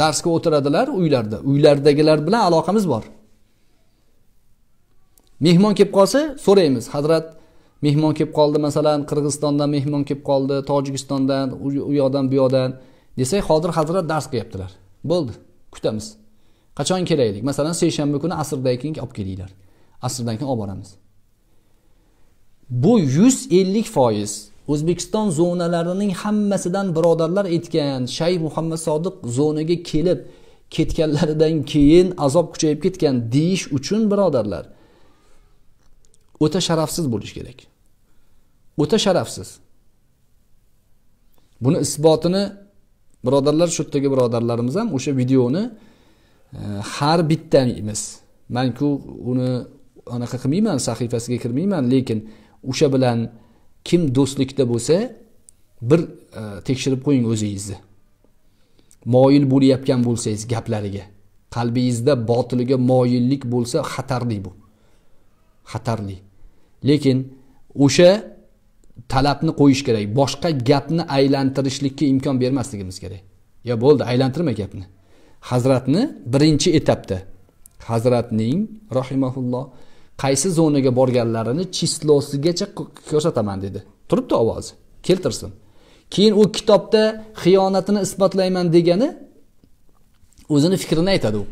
darsga o'tiradilar uylarda uylardagilar bilan aloqamiz bor mehmon kelib qolsa so'raymiz hazrat mehmon kelib qoldi masalan qirg'izistondan mehmon kelib qoldi tojikistondan u yoqdan bu yoqdan desak hozir hazrat dars qilyaptilar bo'ldi kutamiz qachon kelaylik masalan seshanba kuni asrdan keyin olib kelinglar asrdan keyin olib boramiz bu yuz ellik foiz o'zbekiston zonalarining hammasidan birodarlar aytgan shayx muhammad sodiq zonaga kelib ketganlaridan keyin azob kuchayib ketgan deyish uchun birodarlar o'ta sharafsiz bo'lish kerak o'ta sharafsiz buni isbotini birodarlar shu yerdagi birodarlarimiz ham o'sha videoni E, har bittamiz manku uni anaqa qilmayman sahifasiga kirmayman lekin o'sha bilan kim do'stlikda bo'lsa bir e, tekshirib qo'ying o'zingizni moyil bo'layotgan bo'lsangiz gaplariga qalbingizda botilga moyillik bo'lsa xatarli bu xatarli lekin o'sha talabni qo'yish kerak boshqa gapni aylantirishlikka imkon bermasligimiz kerak yo bo'ldi aylantirma gapni hazratni birinchi etapda hazratning rohimaulloh qaysi zonaga borganlarini chislosigacha ko'rsataman dedi turibdi ovozi keltirsin keyin u kitobda xiyonatini isbotlayman degani o'zini fikrini aytadi u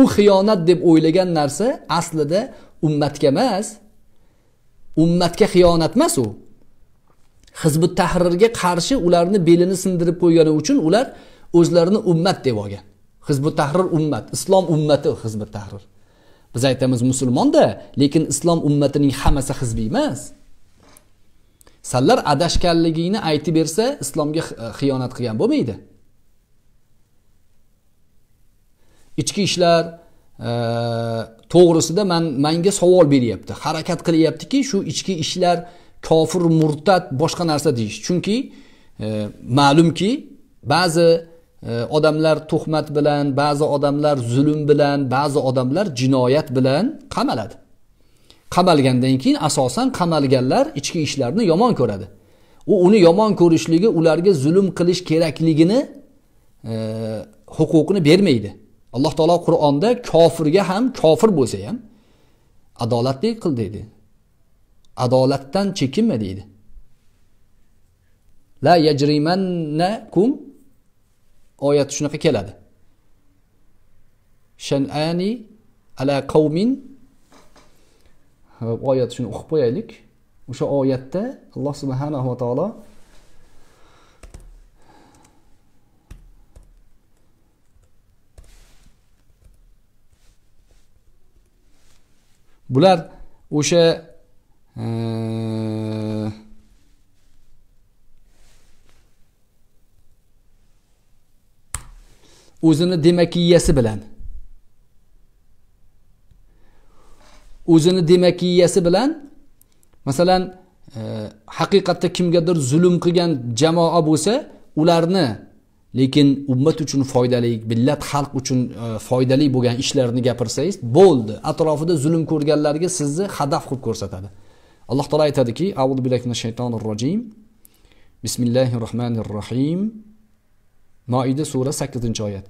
u xiyonat deb o'ylagan narsa aslida ummatga emas ummatga xiyonat emas u hizbi tahrirga qarshi ularni belini sindirib qo'ygani uchun ular o'zlarini ummat deb olgan hizbi tahrir ummat islom ummati hizbi tahrir biz aytamiz musulmonda lekin islom ummatining hammasi hizbiy emas sanlar adashganligingni aytib bersa islomga e, xiyonat qilgan bo'lmaydi ichki ishlar e, to'g'risida man manga savol beryapti harakat qilyaptiki shu ichki ishlar kofir murtad boshqa narsa deyish chunki e, ma'lumki ba'zi odamlar tuhmat bilan ba'zi odamlar zulm bilan ba'zi odamlar jinoyat bilan qamaladi qamalgandan keyin asosan qamalganlar ichki ishlarni yomon ko'radi u uni yomon ko'rishligi ularga zulm qilish kerakligini e, huquqini bermaydi alloh taolo qur'onda kofirga ham kofir bo'lsa ham adolatli qil deydi adolatdan chekinma deydi la yajrimannakum oyat shunaqa keladi shanani ala qavmin oyat shuni o'qib qo'yaylik o'sha oyatda alloh subhanava taolo bular o'sha e, o'zini yiyasi bilan o'zini yiyasi bilan masalan e, haqiqatda kimgadir zulm qilgan jamoa bo'lsa ularni lekin ummat uchun foydali millat xalq uchun e, foydali bo'lgan ishlarni gapirsangiz bo'ldi atrofida zulm ko'rganlarga sizni hadaf qilib ko'rsatadi alloh taolo aytadiki avud minash shaytonir rojim bismillahi rohmanir rohim Maide sura 8. oyat.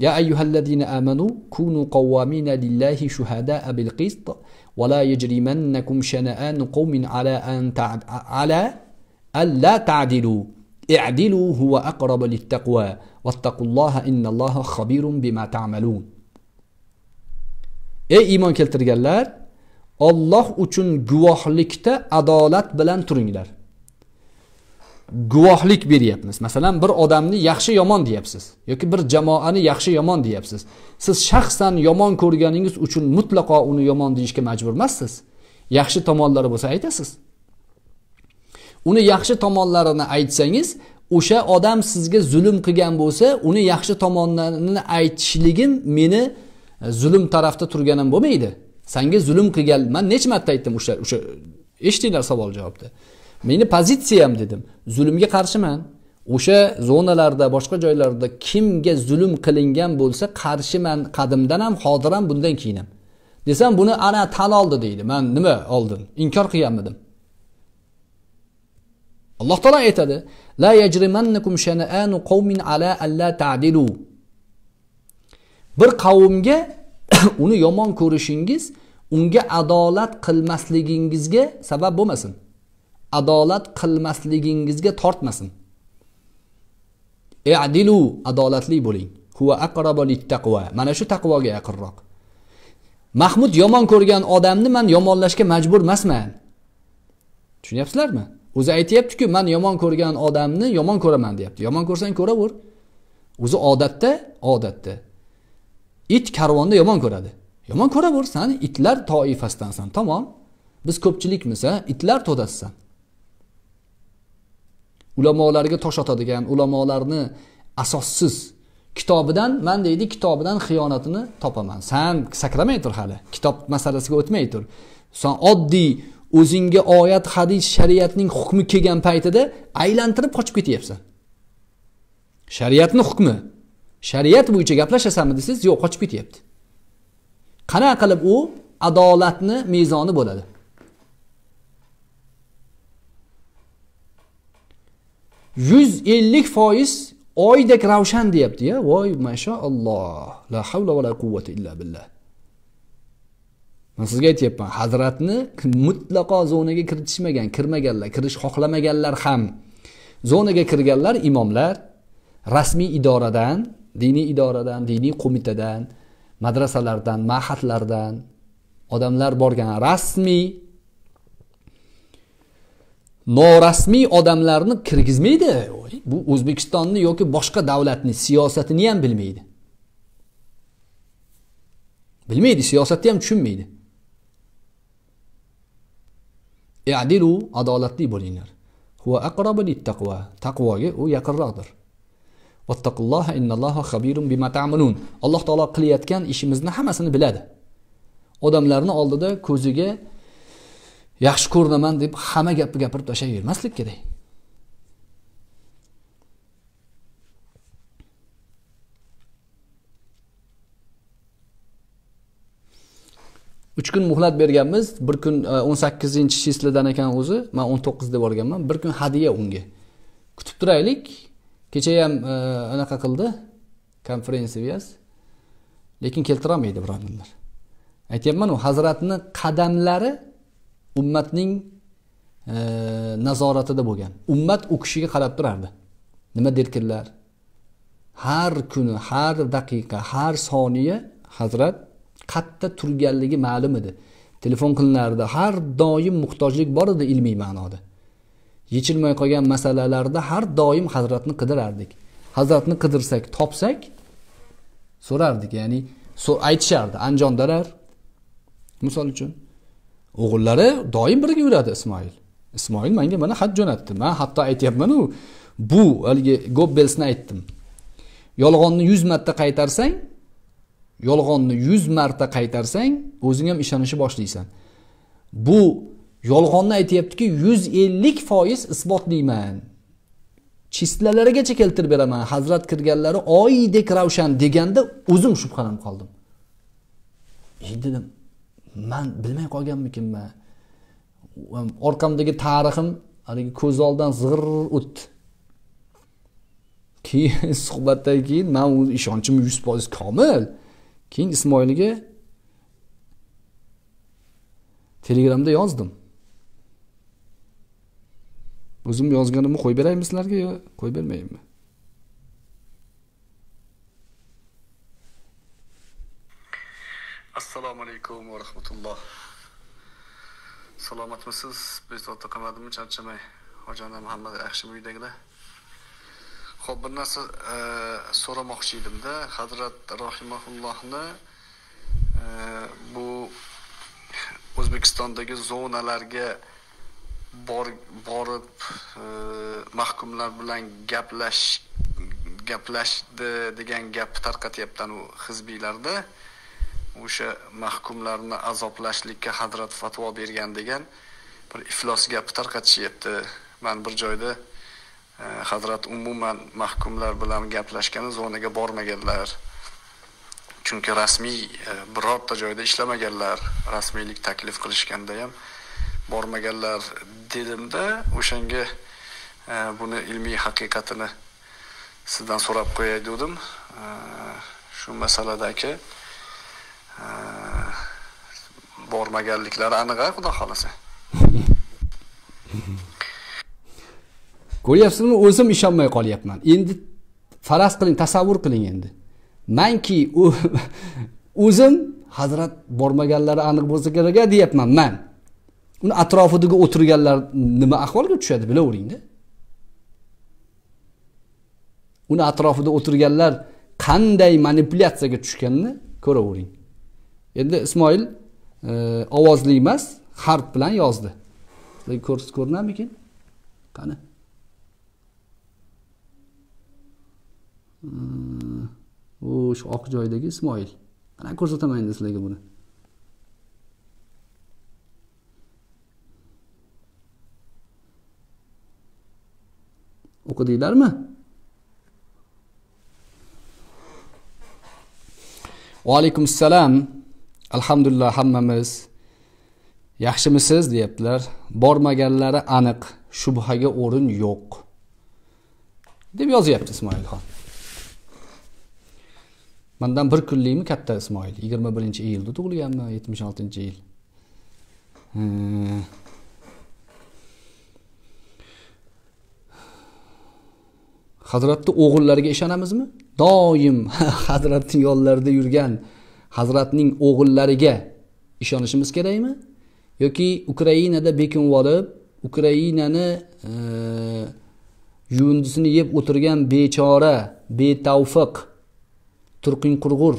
يا أيها الذين آمنوا كونوا قوامين لله شهداء بالقسط ولا يجرمنكم شنآن قوم على أن تعد على ألا تعدلوا اعدلوا هو أقرب للتقوى واتقوا الله إن الله خبير بما تعملون Ey iymon keltirganlar, Alloh uchun guvohlikda adolat bilan turinglar. guvohlik beryapmiz masalan bir odamni yaxshi yomon deyapsiz yoki bir jamoani yaxshi yomon deyapsiz siz shaxsan yomon ko'rganingiz uchun mutlaqo uni yomon deyishga majbur emassiz yaxshi tomonlari bo'lsa aytasiz uni yaxshi tomonlarini aytsangiz o'sha odam sizga zulm qilgan bo'lsa uni yaxshi tomonlarini aytishligim meni e, zulm tarafda turganim bo'lmaydi sanga zulm qilgan man necha marta aytdim o'sha o'sha eshitinglar savol javobni meni pozitsiyam dedim zulmga qarshiman o'sha zonalarda boshqa joylarda kimga zulm qilingan bo'lsa qarshiman qadimdan ham hozir ham bundan keyin ham desam buni ana tan oldi deydi man nima oldim inkor qilganmidim alloh taolo aytadi la yajrimannakum shana'anu qawmin ala alla ta'dilu bir qavmga uni yomon ko'rishingiz unga adolat qilmasligingizga sabab bo'lmasin adolat qilmasligingizga tortmasin adilu adolatli bo'ling taqvo mana shu taqvoga yaqinroq mahmud yomon ko'rgan odamni man yomonlashga majbur emasman tushunyapsizlarmi o'zi aytyaptiku man yomon ko'rgan odamni yomon ko'raman deyapti yomon ko'rsang ko'raver o'zi odatda odatda it karvonni yomon ko'radi yomon ko'raver san itlar toifasidansan tamom biz ko'pchilikmiz a itlar to'dasisan ulamolarga tosh otadigan ulamolarni asossiz kitobidan man deydi kitobidan xiyonatini topaman san sakramay tur hali kitob masalasiga o'tmay tur san oddiy o'zingga oyat hadis shariatning hukmi kelgan paytida aylantirib qochib ketyapsan shariatni hukmi shariat bo'yicha gaplashasanmi desangiz yo'q qochib ketyapti qanaqa qilib u adolatni mezoni bo'ladi yuz ellik foiz oydek ravshan deyapti ya voy mashaalloh la havla va la quvvata illa billah man sizga aytyapman hazratni mutlaqo zonaga kiritishmagan kirmaganlar kirish xohlamaganlar ham zonaga kirganlar imomlar rasmiy idoradan diniy idoradan diniy qo'mitadan madrasalardan mahatlardan odamlar borgan rasmiy norasmiy odamlarni kirgizmaydi bu o'zbekistonni yoki boshqa davlatni siyosatini ham bilmaydi bilmaydi siyosatni ham tushunmaydi adilu adolatli bo'linglar aqrabu taqvo taqvoga u yaqinroqdir innalloha bima ta'malun alloh taolo qilayotgan ishimizni hammasini biladi odamlarni oldida ko'ziga yaxshi ko'rdiman deb hamma gapni gapirib tashlayvermaslik kerak uch kun muhlat berganmiz bir kun e, o'n sakkizinchi chislidan ekan o'zi man o'n to'qqiz deb olganman bir kun hadya unga kutib turaylik kechayam e, anaqa qildi konferensiya lekin keltirolmaydi birodarlar aytyapmanu hazratni qadamlari ummatning e, nazoratida bo'lgan ummat u kishiga qarab turardi nima derkinlar har kuni har daqiqa har soniya hazrat qayerda turganligi ma'lum edi telefon qilinardi har doim muhtojlik bor edi ilmiy ma'noda yechilmay qolgan masalalarda har doim hazratni qidirardik hazratni qidirsak topsak so'rardik ya'ni so, aytishardi anjondalar misol uchun o'g'illari doim birga yuradi ismoil ismoil menga mana xat jo'natdi man hatto aytyapmanu bu haligi gobbelsni aytdim yolg'onni yuz marta qaytarsang yolg'onni yuz marta qaytarsang o'zing ham ishonishni boshlaysan bu yolg'onni aytyaptiki yuz ellik foiz isbotlayman chistlalarigacha keltirib beraman hazrat kirganlari oydek ravshan deganda o'zim shubhalanib qoldim e dedim man bilmay qolganmikinman orqamdagi tarixim haligi ko'z oldidan zig'ir o'tdi keyin suhbatdan keyin man u ishonchim yuz foiz komil keyin ismoilga telegramda yozdim o'zim yozganimni qo'yib beraymi sizlarga yo qo'yib bermaymi
assalomu alaykum va rahmatulloh salomatmisiz bezovta qilmadimmi charchamay hojana hamma yaxshimi uydagilar ho'p bir narsa e, so'ramoqchi edimda hazrat rohimaullohni e, bu o'zbekistondagi zonalarga borib e, mahkumlar bilan gaplash gaplashdi degan gap tarqatyapti u hizbiylarda o'sha mahkumlarni azoblashlikka hazrat fatvo bergan degan bir iflos gapni tarqatishyapti man bir joyda e, hazrat umuman mahkumlar bilan gaplashgani zonaga bormaganlar chunki rasmiy e, birorta joyda ishlamaganlar rasmiylik taklif qilishganda ham bormaganlar dedimda o'shanga e, buni ilmiy haqiqatini sizdan so'rab qo'yay degandim shu masaladagi bormaganliklari aniq a xudo xohlasa
ko'ryapsizmi o'zim ishonmay qolyapman endi faraz qiling tasavvur qiling endi manki u o'zim hazrat bormaganlari aniq bo'lsa kerak deyapman man uni atrofidagi o'tirganlar nima ahvolga tushadi bilaveringda uni atrofida o'tirganlar qanday manipulyatsiyaga tushganini ko'ravering endi ismoil ovozli emas harf bilan yozdi sizlarga ko'rinadimikin qani u shu oq joydagi ismoil mana ko'rsataman endi sizlarga buni o'qidinglarmi vaalaykum assalom alhamdulillah hammamiz yaxshimisiz deyaptilar bormaganlari aniq shubhaga o'rin yo'q deb yozyapti ismoilxon mandan bir kunlikmi katta ismoil yigirma birinchi iyulda tug'ilganmi yetmish oltinchi yil hazratni o'g'illariga ishonamizmi doim hazratni yo'llarida yurgan hazratning o'g'illariga ishonishimiz kerakmi yoki ukrainada bekinib olib ukrainani e, yuvindisini yeb o'tirgan bechora betavfiq turqin qurg'ur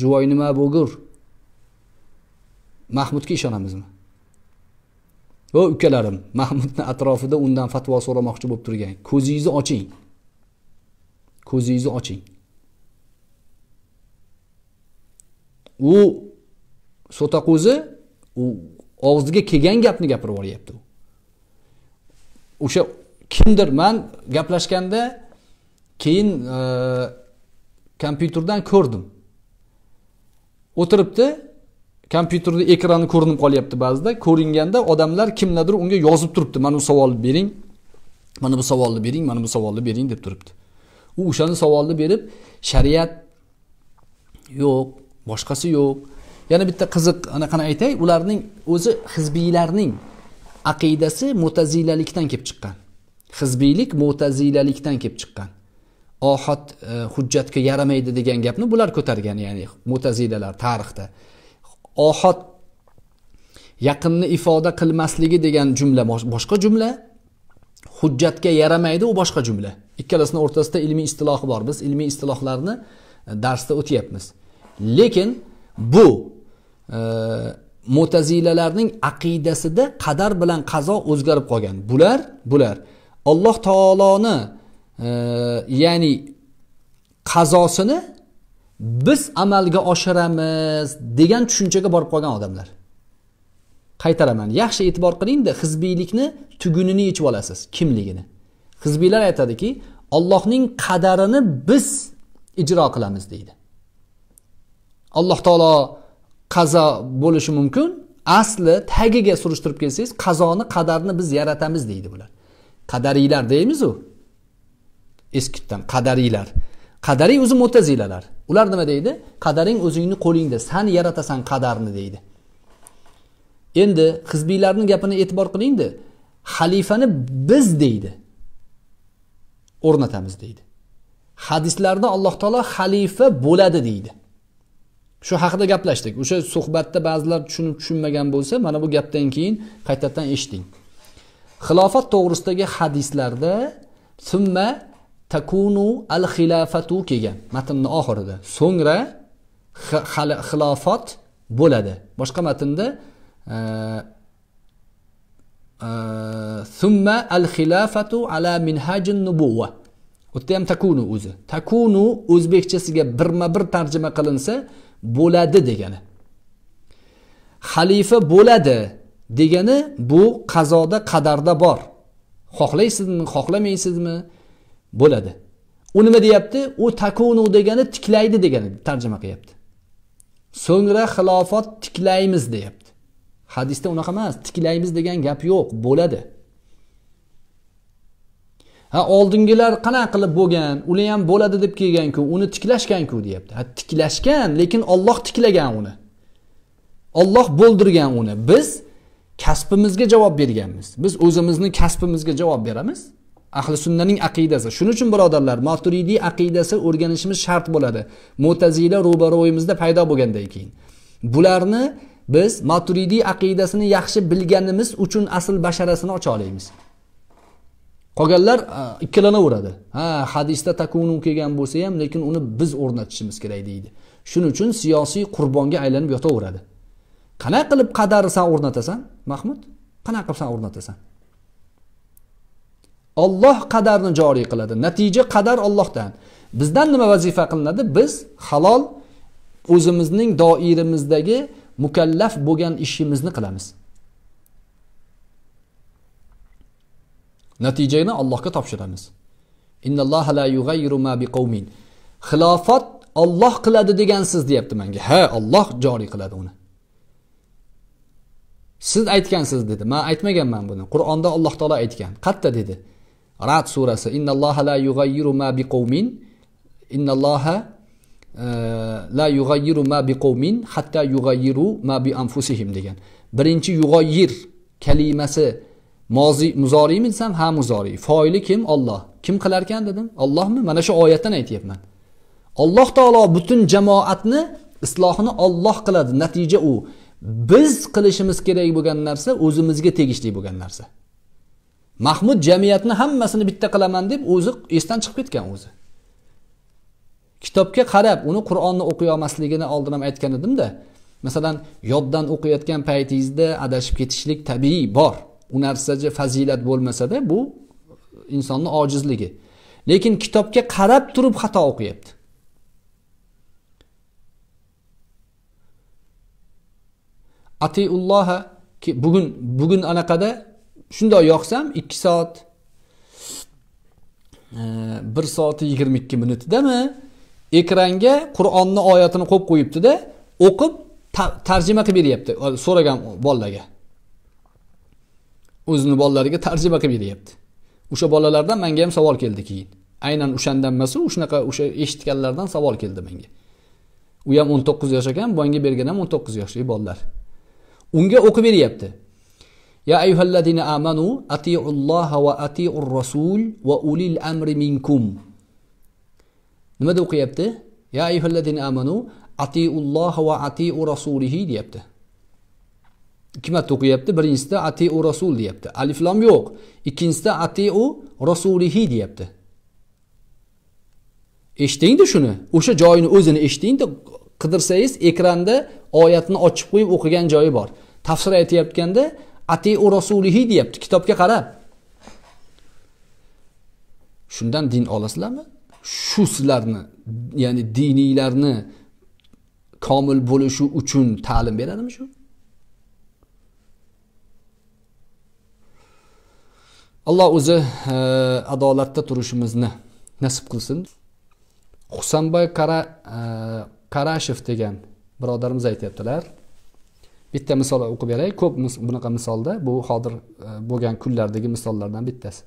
juvoynima bo'gur mahmudga ishonamizmi o ukalarim mahmudni atrofida undan fatvo so'ramoqchi bo'lib turgan ko'zingizni oching ko'zingizni oching u so'toq o'zi u og'ziga kelgan gapni gapirib yuboryapti u o'sha kimdir man gaplashganda keyin e, kompyuterdan ko'rdim o'tiribdi kompyuterni ekrani ko'rinib qolyapti ba'zida ko'ringanda odamlar kimlardir unga yozib turibdi mana bu savolni bering mana bu savolni bering mana bu savolni bering deb turibdi u o'shani savolni berib shariat yo'q boshqasi yo'q yana bitta qiziq anaqani aytay ularning o'zi hizbiylarning aqidasi mo'tazilalikdan kelib chiqqan hizbiylik mo'tazilalikdan kelib chiqqan ohat e, hujjatga yaramaydi degan gapni bular ko'targan ya'ni mo'tazilalar tarixda ohat yaqinni ifoda qilmasligi degan jumla boshqa jumla hujjatga yaramaydi u boshqa jumla ikkalasini o'rtasida ilmiy istilohi bor biz ilmiy istilohlarni e, darsda o'tyapmiz lekin bu e, mo'tazilalarning aqidasida qadar bilan qazo o'zgarib qolgan bular bular alloh taoloni e, ya'ni qazosini biz amalga oshiramiz degan tushunchaga borib qolgan odamlar qaytaraman yaxshi e'tibor qilingda hizbiylikni tugunini yechib olasiz kimligini hizbiylar aytadiki ollohning qadarini biz ijro qilamiz deydi alloh taolo qazo bo'lishi mumkin asli tagiga surishtirib kelsangiz qazoni qadarni biz yaratamiz deydi bular qadariylar deymizu eskidan qadariylar qadariy o'zi mo'tazilalar ular nima deydi qadaring o'zingni qo'lingda san yaratasan qadarni deydi endi hizbiylarni gapini e'tibor qilingda xalifani biz deydi o'rnatamiz deydi hadislarda alloh taolo xalifa bo'ladi deydi shu haqida gaplashdik o'sha suhbatda ba'zilar tushunib tushunmagan bo'lsa mana bu gapdan keyin qaytadan eshiting xilofat to'g'risidagi hadislarda summa takunu al xilofatu kelgan matnni oxirida so'ngra xilofat bo'ladi boshqa matnda e, summa al xilofatu ala minhajin nubuva u yerda ham takunu o'zi takunu o'zbekchasiga birma bir tarjima qilinsa bo'ladi degani xalifa bo'ladi degani bu qazoda qadarda bor xohlaysizmi xohlamaysizmi bo'ladi u nima deyapti u takunu degani tiklaydi degani tarjima qilyapti so'ngra xilofat tiklaymiz deyapti hadisda unaqa emas tiklaymiz degan gap yo'q bo'ladi ha oldingilar qanaqa qilib bo'lgan ular ham bo'ladi deb kelganku uni tiklashganku deyapti ha tiklashgan lekin olloh tiklagan uni olloh bo'ldirgan uni biz kasbimizga javob berganmiz biz o'zimizni kasbimizga javob beramiz ahli sunnaning aqidasi shuning uchun birodarlar maturidiy aqidasi o'rganishimiz shart bo'ladi mo'tazila ro'baro'yimizda paydo bo'lgandan keyin bularni biz maturidiy aqidasini yaxshi bilganimiz uchun asl basharasini ocha olamiz qolganlar ikkilanaveradi ha hadisda takunu kelgan bo'lsa ham lekin uni biz o'rnatishimiz kerak deydi shuning uchun siyosiy qurbonga aylanib yotaveradi qanaqa qilib qadarni san o'rnatasan mahmud qanaqa qilib san o'rnatasan olloh qadarni joriy qiladi natija qadar ollohdan bizdan nima vazifa qilinadi biz halol o'zimizning doiramizdagi mukallaf bo'lgan ishimizni qilamiz natijani allohga topshiramiz xilofat olloh qiladi degansiz deyapti manga ha olloh joriy qiladi uni siz aytgansiz dedi man aytmaganman buni qur'onda alloh taolo aytgan qatta dedi rad surasi innalloha la yug'ayyiru ma biqavmin innalloha e, la yug'ayyiru ma biqavmin hatta yug'ayyiru ma bi anfusihim degan birinchi yug'ayyir kalimasi mozi muzoriymi desam ha muzoriy foili kim olloh kim qilarkan dedim ollohmi mana shu oyatdan aytyapman alloh taolo butun jamoatni islohini olloh qiladi natija u biz qilishimiz kerak bo'lgan narsa o'zimizga tegishli bo'lgan narsa mahmud jamiyatni hammasini bitta qilaman deb o'zi esdan chiqib ketgan o'zi kitobga qarab uni qur'onni o'qiy olmasligini oldin ham aytgan edimda masalan yoddan o'qiyotgan paytingizda adashib ketishlik tabiiy bor u narsaga fazilat bo'lmasada bu insonni ojizligi lekin kitobga qarab turib xato o'qiyapti atiulloha bugun bugun anaqada shundoq yoqsam ikki soat e, bir soati yigirma ikki minutdami ekranga qur'onni oyatini qo'yib qo'yibdida o'qib tarjima qilib beryapti so'ragan bolalarga o'zini bolalariga tarjima qilib beryapti o'sha bolalardan manga ham savol keldi keyin aynan o'shandan emas u shunaqa o'sha eshitganlardan savol keldi menga u ham o'n to'qqiz yosh ekan boyanga bergan ham o'n to'qqiz yoshli bolalar unga o'qib beryapti يا أيها الذين آمنوا أطيعوا الله وأطيعوا الرسول وأولي الأمر منكم نماذا o'qiyapti ya الذين amanu atiulloha الله وأطيعوا rasulihi ديبته ikki marta o'qiyapti birinchisida atiu rasul deyapti alif lam yo'q ikkinchisida atiu rasulihi deyapti eshitingda shuni o'sha joyini o'zini eshitingda qidirsangiz ekranda oyatni ochib qo'yib o'qigan joyi bor tafsir aytayotganda atiu rasulihi deyapti kitobga qarab shundan din olasizlarmi shu sizlarni ya'ni diniylarni komil bo'lishi uchun ta'lim beradimi shu alloh o'zi e, adolatda turishimizni nasib qilsin husanboy qara e, qarashev degan birodarimiz aytyaptilar bitta misol o'qib beray ko'p bunaqa misolda bu hozir e, bo'lgan kunlardagi misollardan bittasi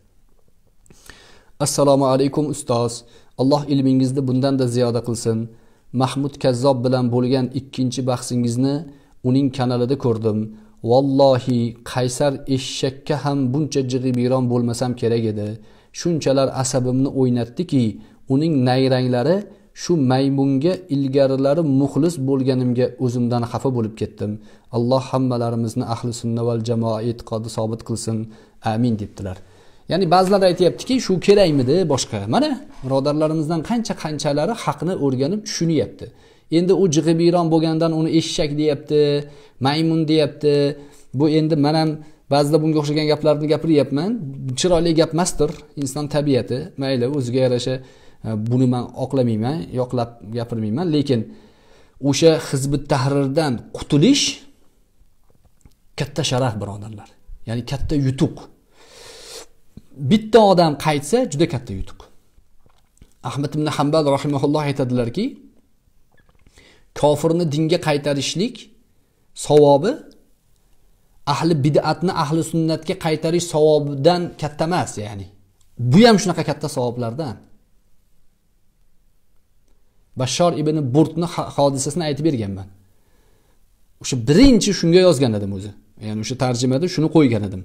assalomu alaykum ustoz alloh ilmingizni bundanda ziyoda qilsin mahmud kazzob bilan bo'lgan ikkinchi bahsingizni uning kanalida ko'rdim vallohi qaysar eshakka ham buncha jig'ibiyron bo'lmasam kerak edi shunchalar asabimni o'ynatdiki uning nayranglari shu maymunga ilgarilari muxlis bo'lganimga o'zimdan xafa bo'lib ketdim alloh hammalarimizni ahli sunna val jamoa e'tiqodi sobit qilsin amin debdilar ya'ni ba'zilar aytyaptiki shu kerakmidi boshqa mana birodarlarimizdan qancha qanchalari haqni o'rganib tushunyapti endi u jig'ibiyron bo'lgandan uni eshak deyapti maymun deyapti bu endi man ham ba'zida bunga o'xshagan gaplarni gapiryapman chiroyli gap emasdir inson tabiati mayli o'ziga yarasha e, buni man oqlamayman yoqlab gapirmayman lekin o'sha hizbi tahrirdan qutulish katta sharaf birodarlar ya'ni katta yutuq bitta odam qaytsa juda katta yutuq ahmad ibn hambal rahimaulloh aytadilarki kofirni dinga qaytarishlik savobi ahli bidatni ahli sunnatga qaytarish savobidan katta emas ya'ni bu ham shunaqa katta savoblardan bashor ibn burtni hodisasini aytib berganman o'sha birinchi shunga yozgan edim o'zi ya'ni o'sha tarjimada shuni qo'ygan edim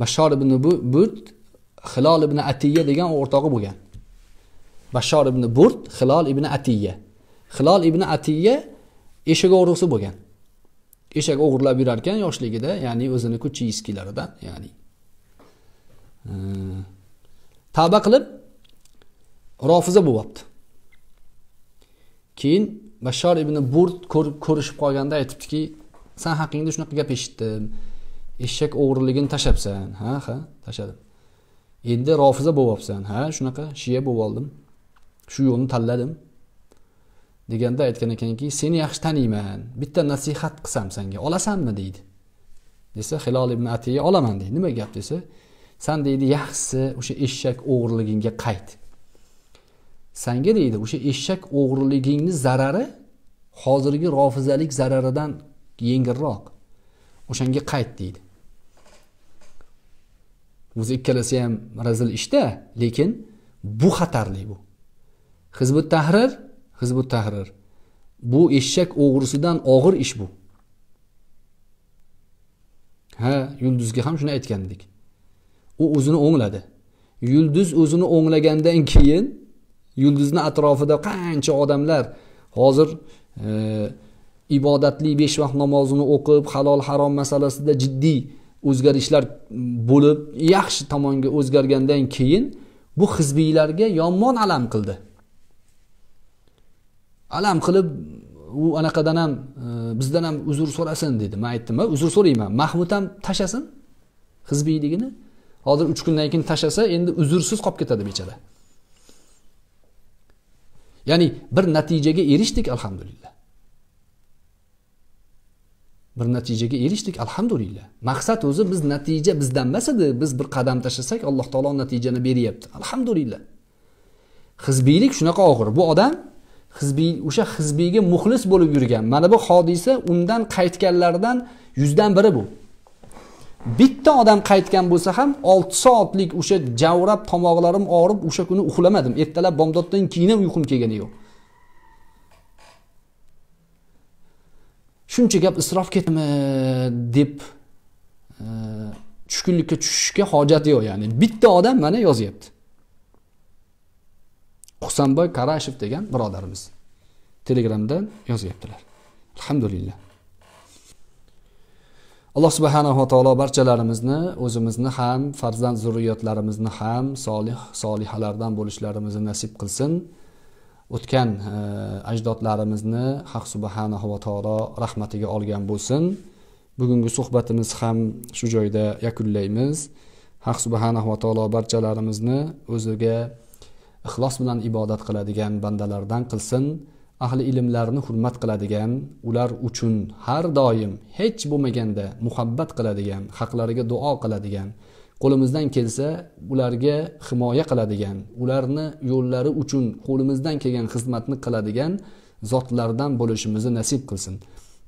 bashor ibn burt hilol ibn atiya degan o'rtog'i bo'lgan bashor ibn burt hilol ibn atiya hilol ibn atiya eshak o'g'risi bo'lgan eshak o'g'irlab yurar ekan yoshligida ya'ni o'zini kuchi eskilaridan ya'ni tavba qilib rofiza bo'lyapti keyin bashor ibn burd ko'rishib qolganda aytibdiki san haqingda shunaqa gap eshitdim eshak o'g'riligini tashlabsan ha ha tashladim endi rofiza bo'lyapsan ha shunaqa shiya bo'lib oldim shu yo'lni tanladim deganda aytgan ekanki seni yaxshi taniyman bitta nasihat qilsam senga olasanmi deydi desa hilol ibn atiya olaman deydi nima gap desa san deydi yaxshisi o'sha eshak o'g'riligingga qayt sanga deydi o'sha eshak o'g'riligingni zarari hozirgi rofizalik zararidan yengilroq o'shanga qayt deydi o'zi ikkalasi ham razil ishda lekin bu xatarli bu hizbut tahrir hizbu tahrir bu eshak o'g'risidan og'ir ish bu ha yulduzga ham shuni aytgan edik u o'zini o'ngladi yulduz o'zini o'nglagandan keyin yulduzni atrofida qancha odamlar hozir e, ibodatli besh vaqt namozini o'qib halol harom masalasida jiddiy o'zgarishlar bo'lib yaxshi tomonga o'zgargandan keyin bu hizbiylarga yomon alam qildi alam qilib u anaqadan ham e, bizdan ham uzr so'rasin dedi man aytdim man uzr so'rayman mahmud ham tashlasin hizbiyligini hozir uch kundan keyin tashlasa endi uzrsiz qolib ketadi bechada ya'ni bir natijaga erishdik alhamdulillah bir natijaga erishdik alhamdulillah maqsad o'zi biz natija bizdan emas edi biz bir qadam tashlasak alloh taolo natijani beryapti alhamdulillah hizbiylik shunaqa og'ir bu odam hizbiy o'sha hizbiyga muxlis bo'lib yurgan mana bu hodisa undan qaytganlardan yuzdan biri bu bitta odam qaytgan bo'lsa ham olti soatlik o'sha javrab tomoqlarim og'rib o'sha kuni uxlamadim ertalab bomdoddan keyin ham uyqum kelgani yo'q shuncha gap isrof ketdimi deb e, tushkunlikka tushishga hojati yo'q ya'ni bitta odam mana yozyapti husanboy karashev degan birodarimiz telegramdan yozyaptilar alhamdulillah alloh subhanava taolo barchalarimizni o'zimizni ham farzand zurriyotlarimizni ham solih solihalardan bo'lishlarimizni nasib qilsin o'tgan e, ajdodlarimizni haq subhanahu va taolo rahmatiga olgan bo'lsin bugungi suhbatimiz ham shu joyda yakunlaymiz haq subhanahu va taolo barchalarimizni o'ziga ixlos bilan ibodat qiladigan bandalardan qilsin ahli ilmlarni hurmat qiladigan ular uchun har doim hech bo'lmaganda muhabbat qiladigan haqlariga duo qiladigan qo'limizdan kelsa ularga himoya qiladigan ularni yo'llari uchun qo'limizdan kelgan xizmatni qiladigan zotlardan bo'lishimizni nasib qilsin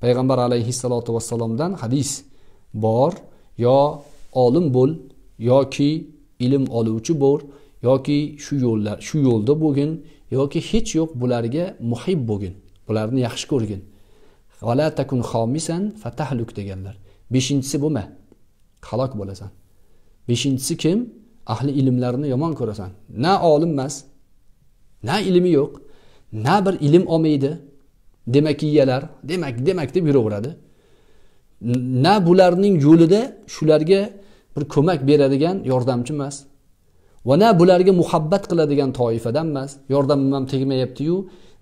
payg'ambar alayhissalotu vassalomdan hadis bor yo olim bo'l yoki ilm oluvchi bo'l yoki shu yo'llar shu yo'lda bo'lgin yoki hech yo'q bularga muhib bo'lgin bularni yaxshi ko'rgin vala takun xomisan fatahluk deganlar beshinchisi bo'lma halok bo'lasan beshinchisi kim ahli ilmlarni yomon ko'rasan na olim emas na ilmi yo'q na bir ilm olmaydi demakiyalar demak demak deb yuraveradi na bularning yo'lida shularga bir ko'mak beradigan yordamchi emas va na bularga muhabbat qiladigan toifadan emas yordamim ham tegmayaptiyu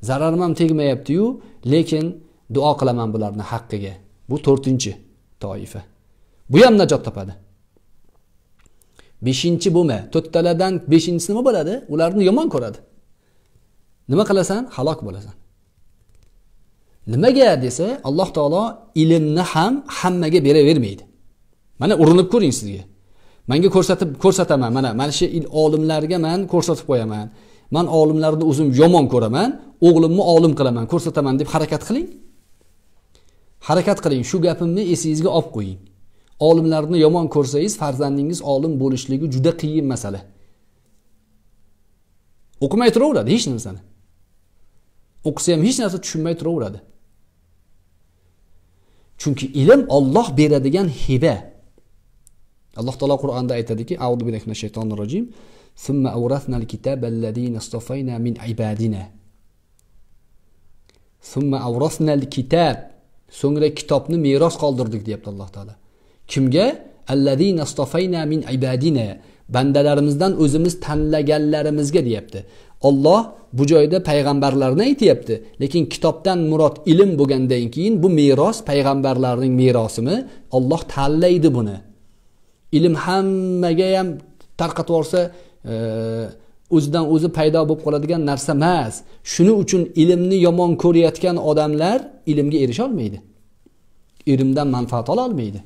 zararim ham tegmayaptiyu lekin duo qilaman bularni haqqiga bu to'rtinchi toifa bu ham najot topadi beshinchi bo'lma to'rttaladan beshinchisi nima bo'ladi ularni yomon ko'radi nima qilasan halok bo'lasan nimaga desa alloh taolo ilmni ham hammaga beravermaydi mana urinib ko'ring sizga manga ko'rsatib ko'rsataman mana mana shu olimlarga man ko'rsatib qo'yaman man olimlarni o'zim yomon ko'raman o'g'limni olim qilaman ko'rsataman deb harakat qiling harakat qiling shu gapimni esingizga olib qo'ying olimlarni yomon ko'rsangiz farzandingiz olim bo'lishligi juda qiyin masala o'qimay turaveradi hech narsani o'qisa ham hech narsa tushunmay turaveradi chunki ilm olloh beradigan heba alloh taolo qur'onda aytadiki audu billahi mina shaytonir rojim so'ngra kitobni meros qoldirdik deyapti alloh taolo kimga min ibadina bandalarimizdan o'zimiz tanlaganlarimizga deyapti olloh bu joyda payg'ambarlarni aytyapti lekin kitobdan murod ilm bo'lgandan keyin bu meros payg'ambarlarning merosimi olloh tanlaydi buni ilm hammaga ham tarqatib yuborsa e, o'zidan o'zi paydo bo'lib qoladigan narsa emas shuning uchun ilmni yomon ko'rayotgan odamlar ilmga erisha olmaydi ilmdan manfaat ola olmaydi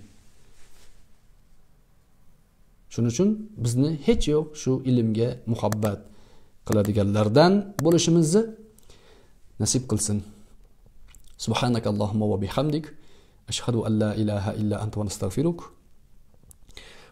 shuning uchun bizni hech yo'q shu ilmga muhabbat qiladiganlardan bo'lishimizni nasib qilsin subhanakallohumma va bihamdik ashhadu an la ilaha illa anta va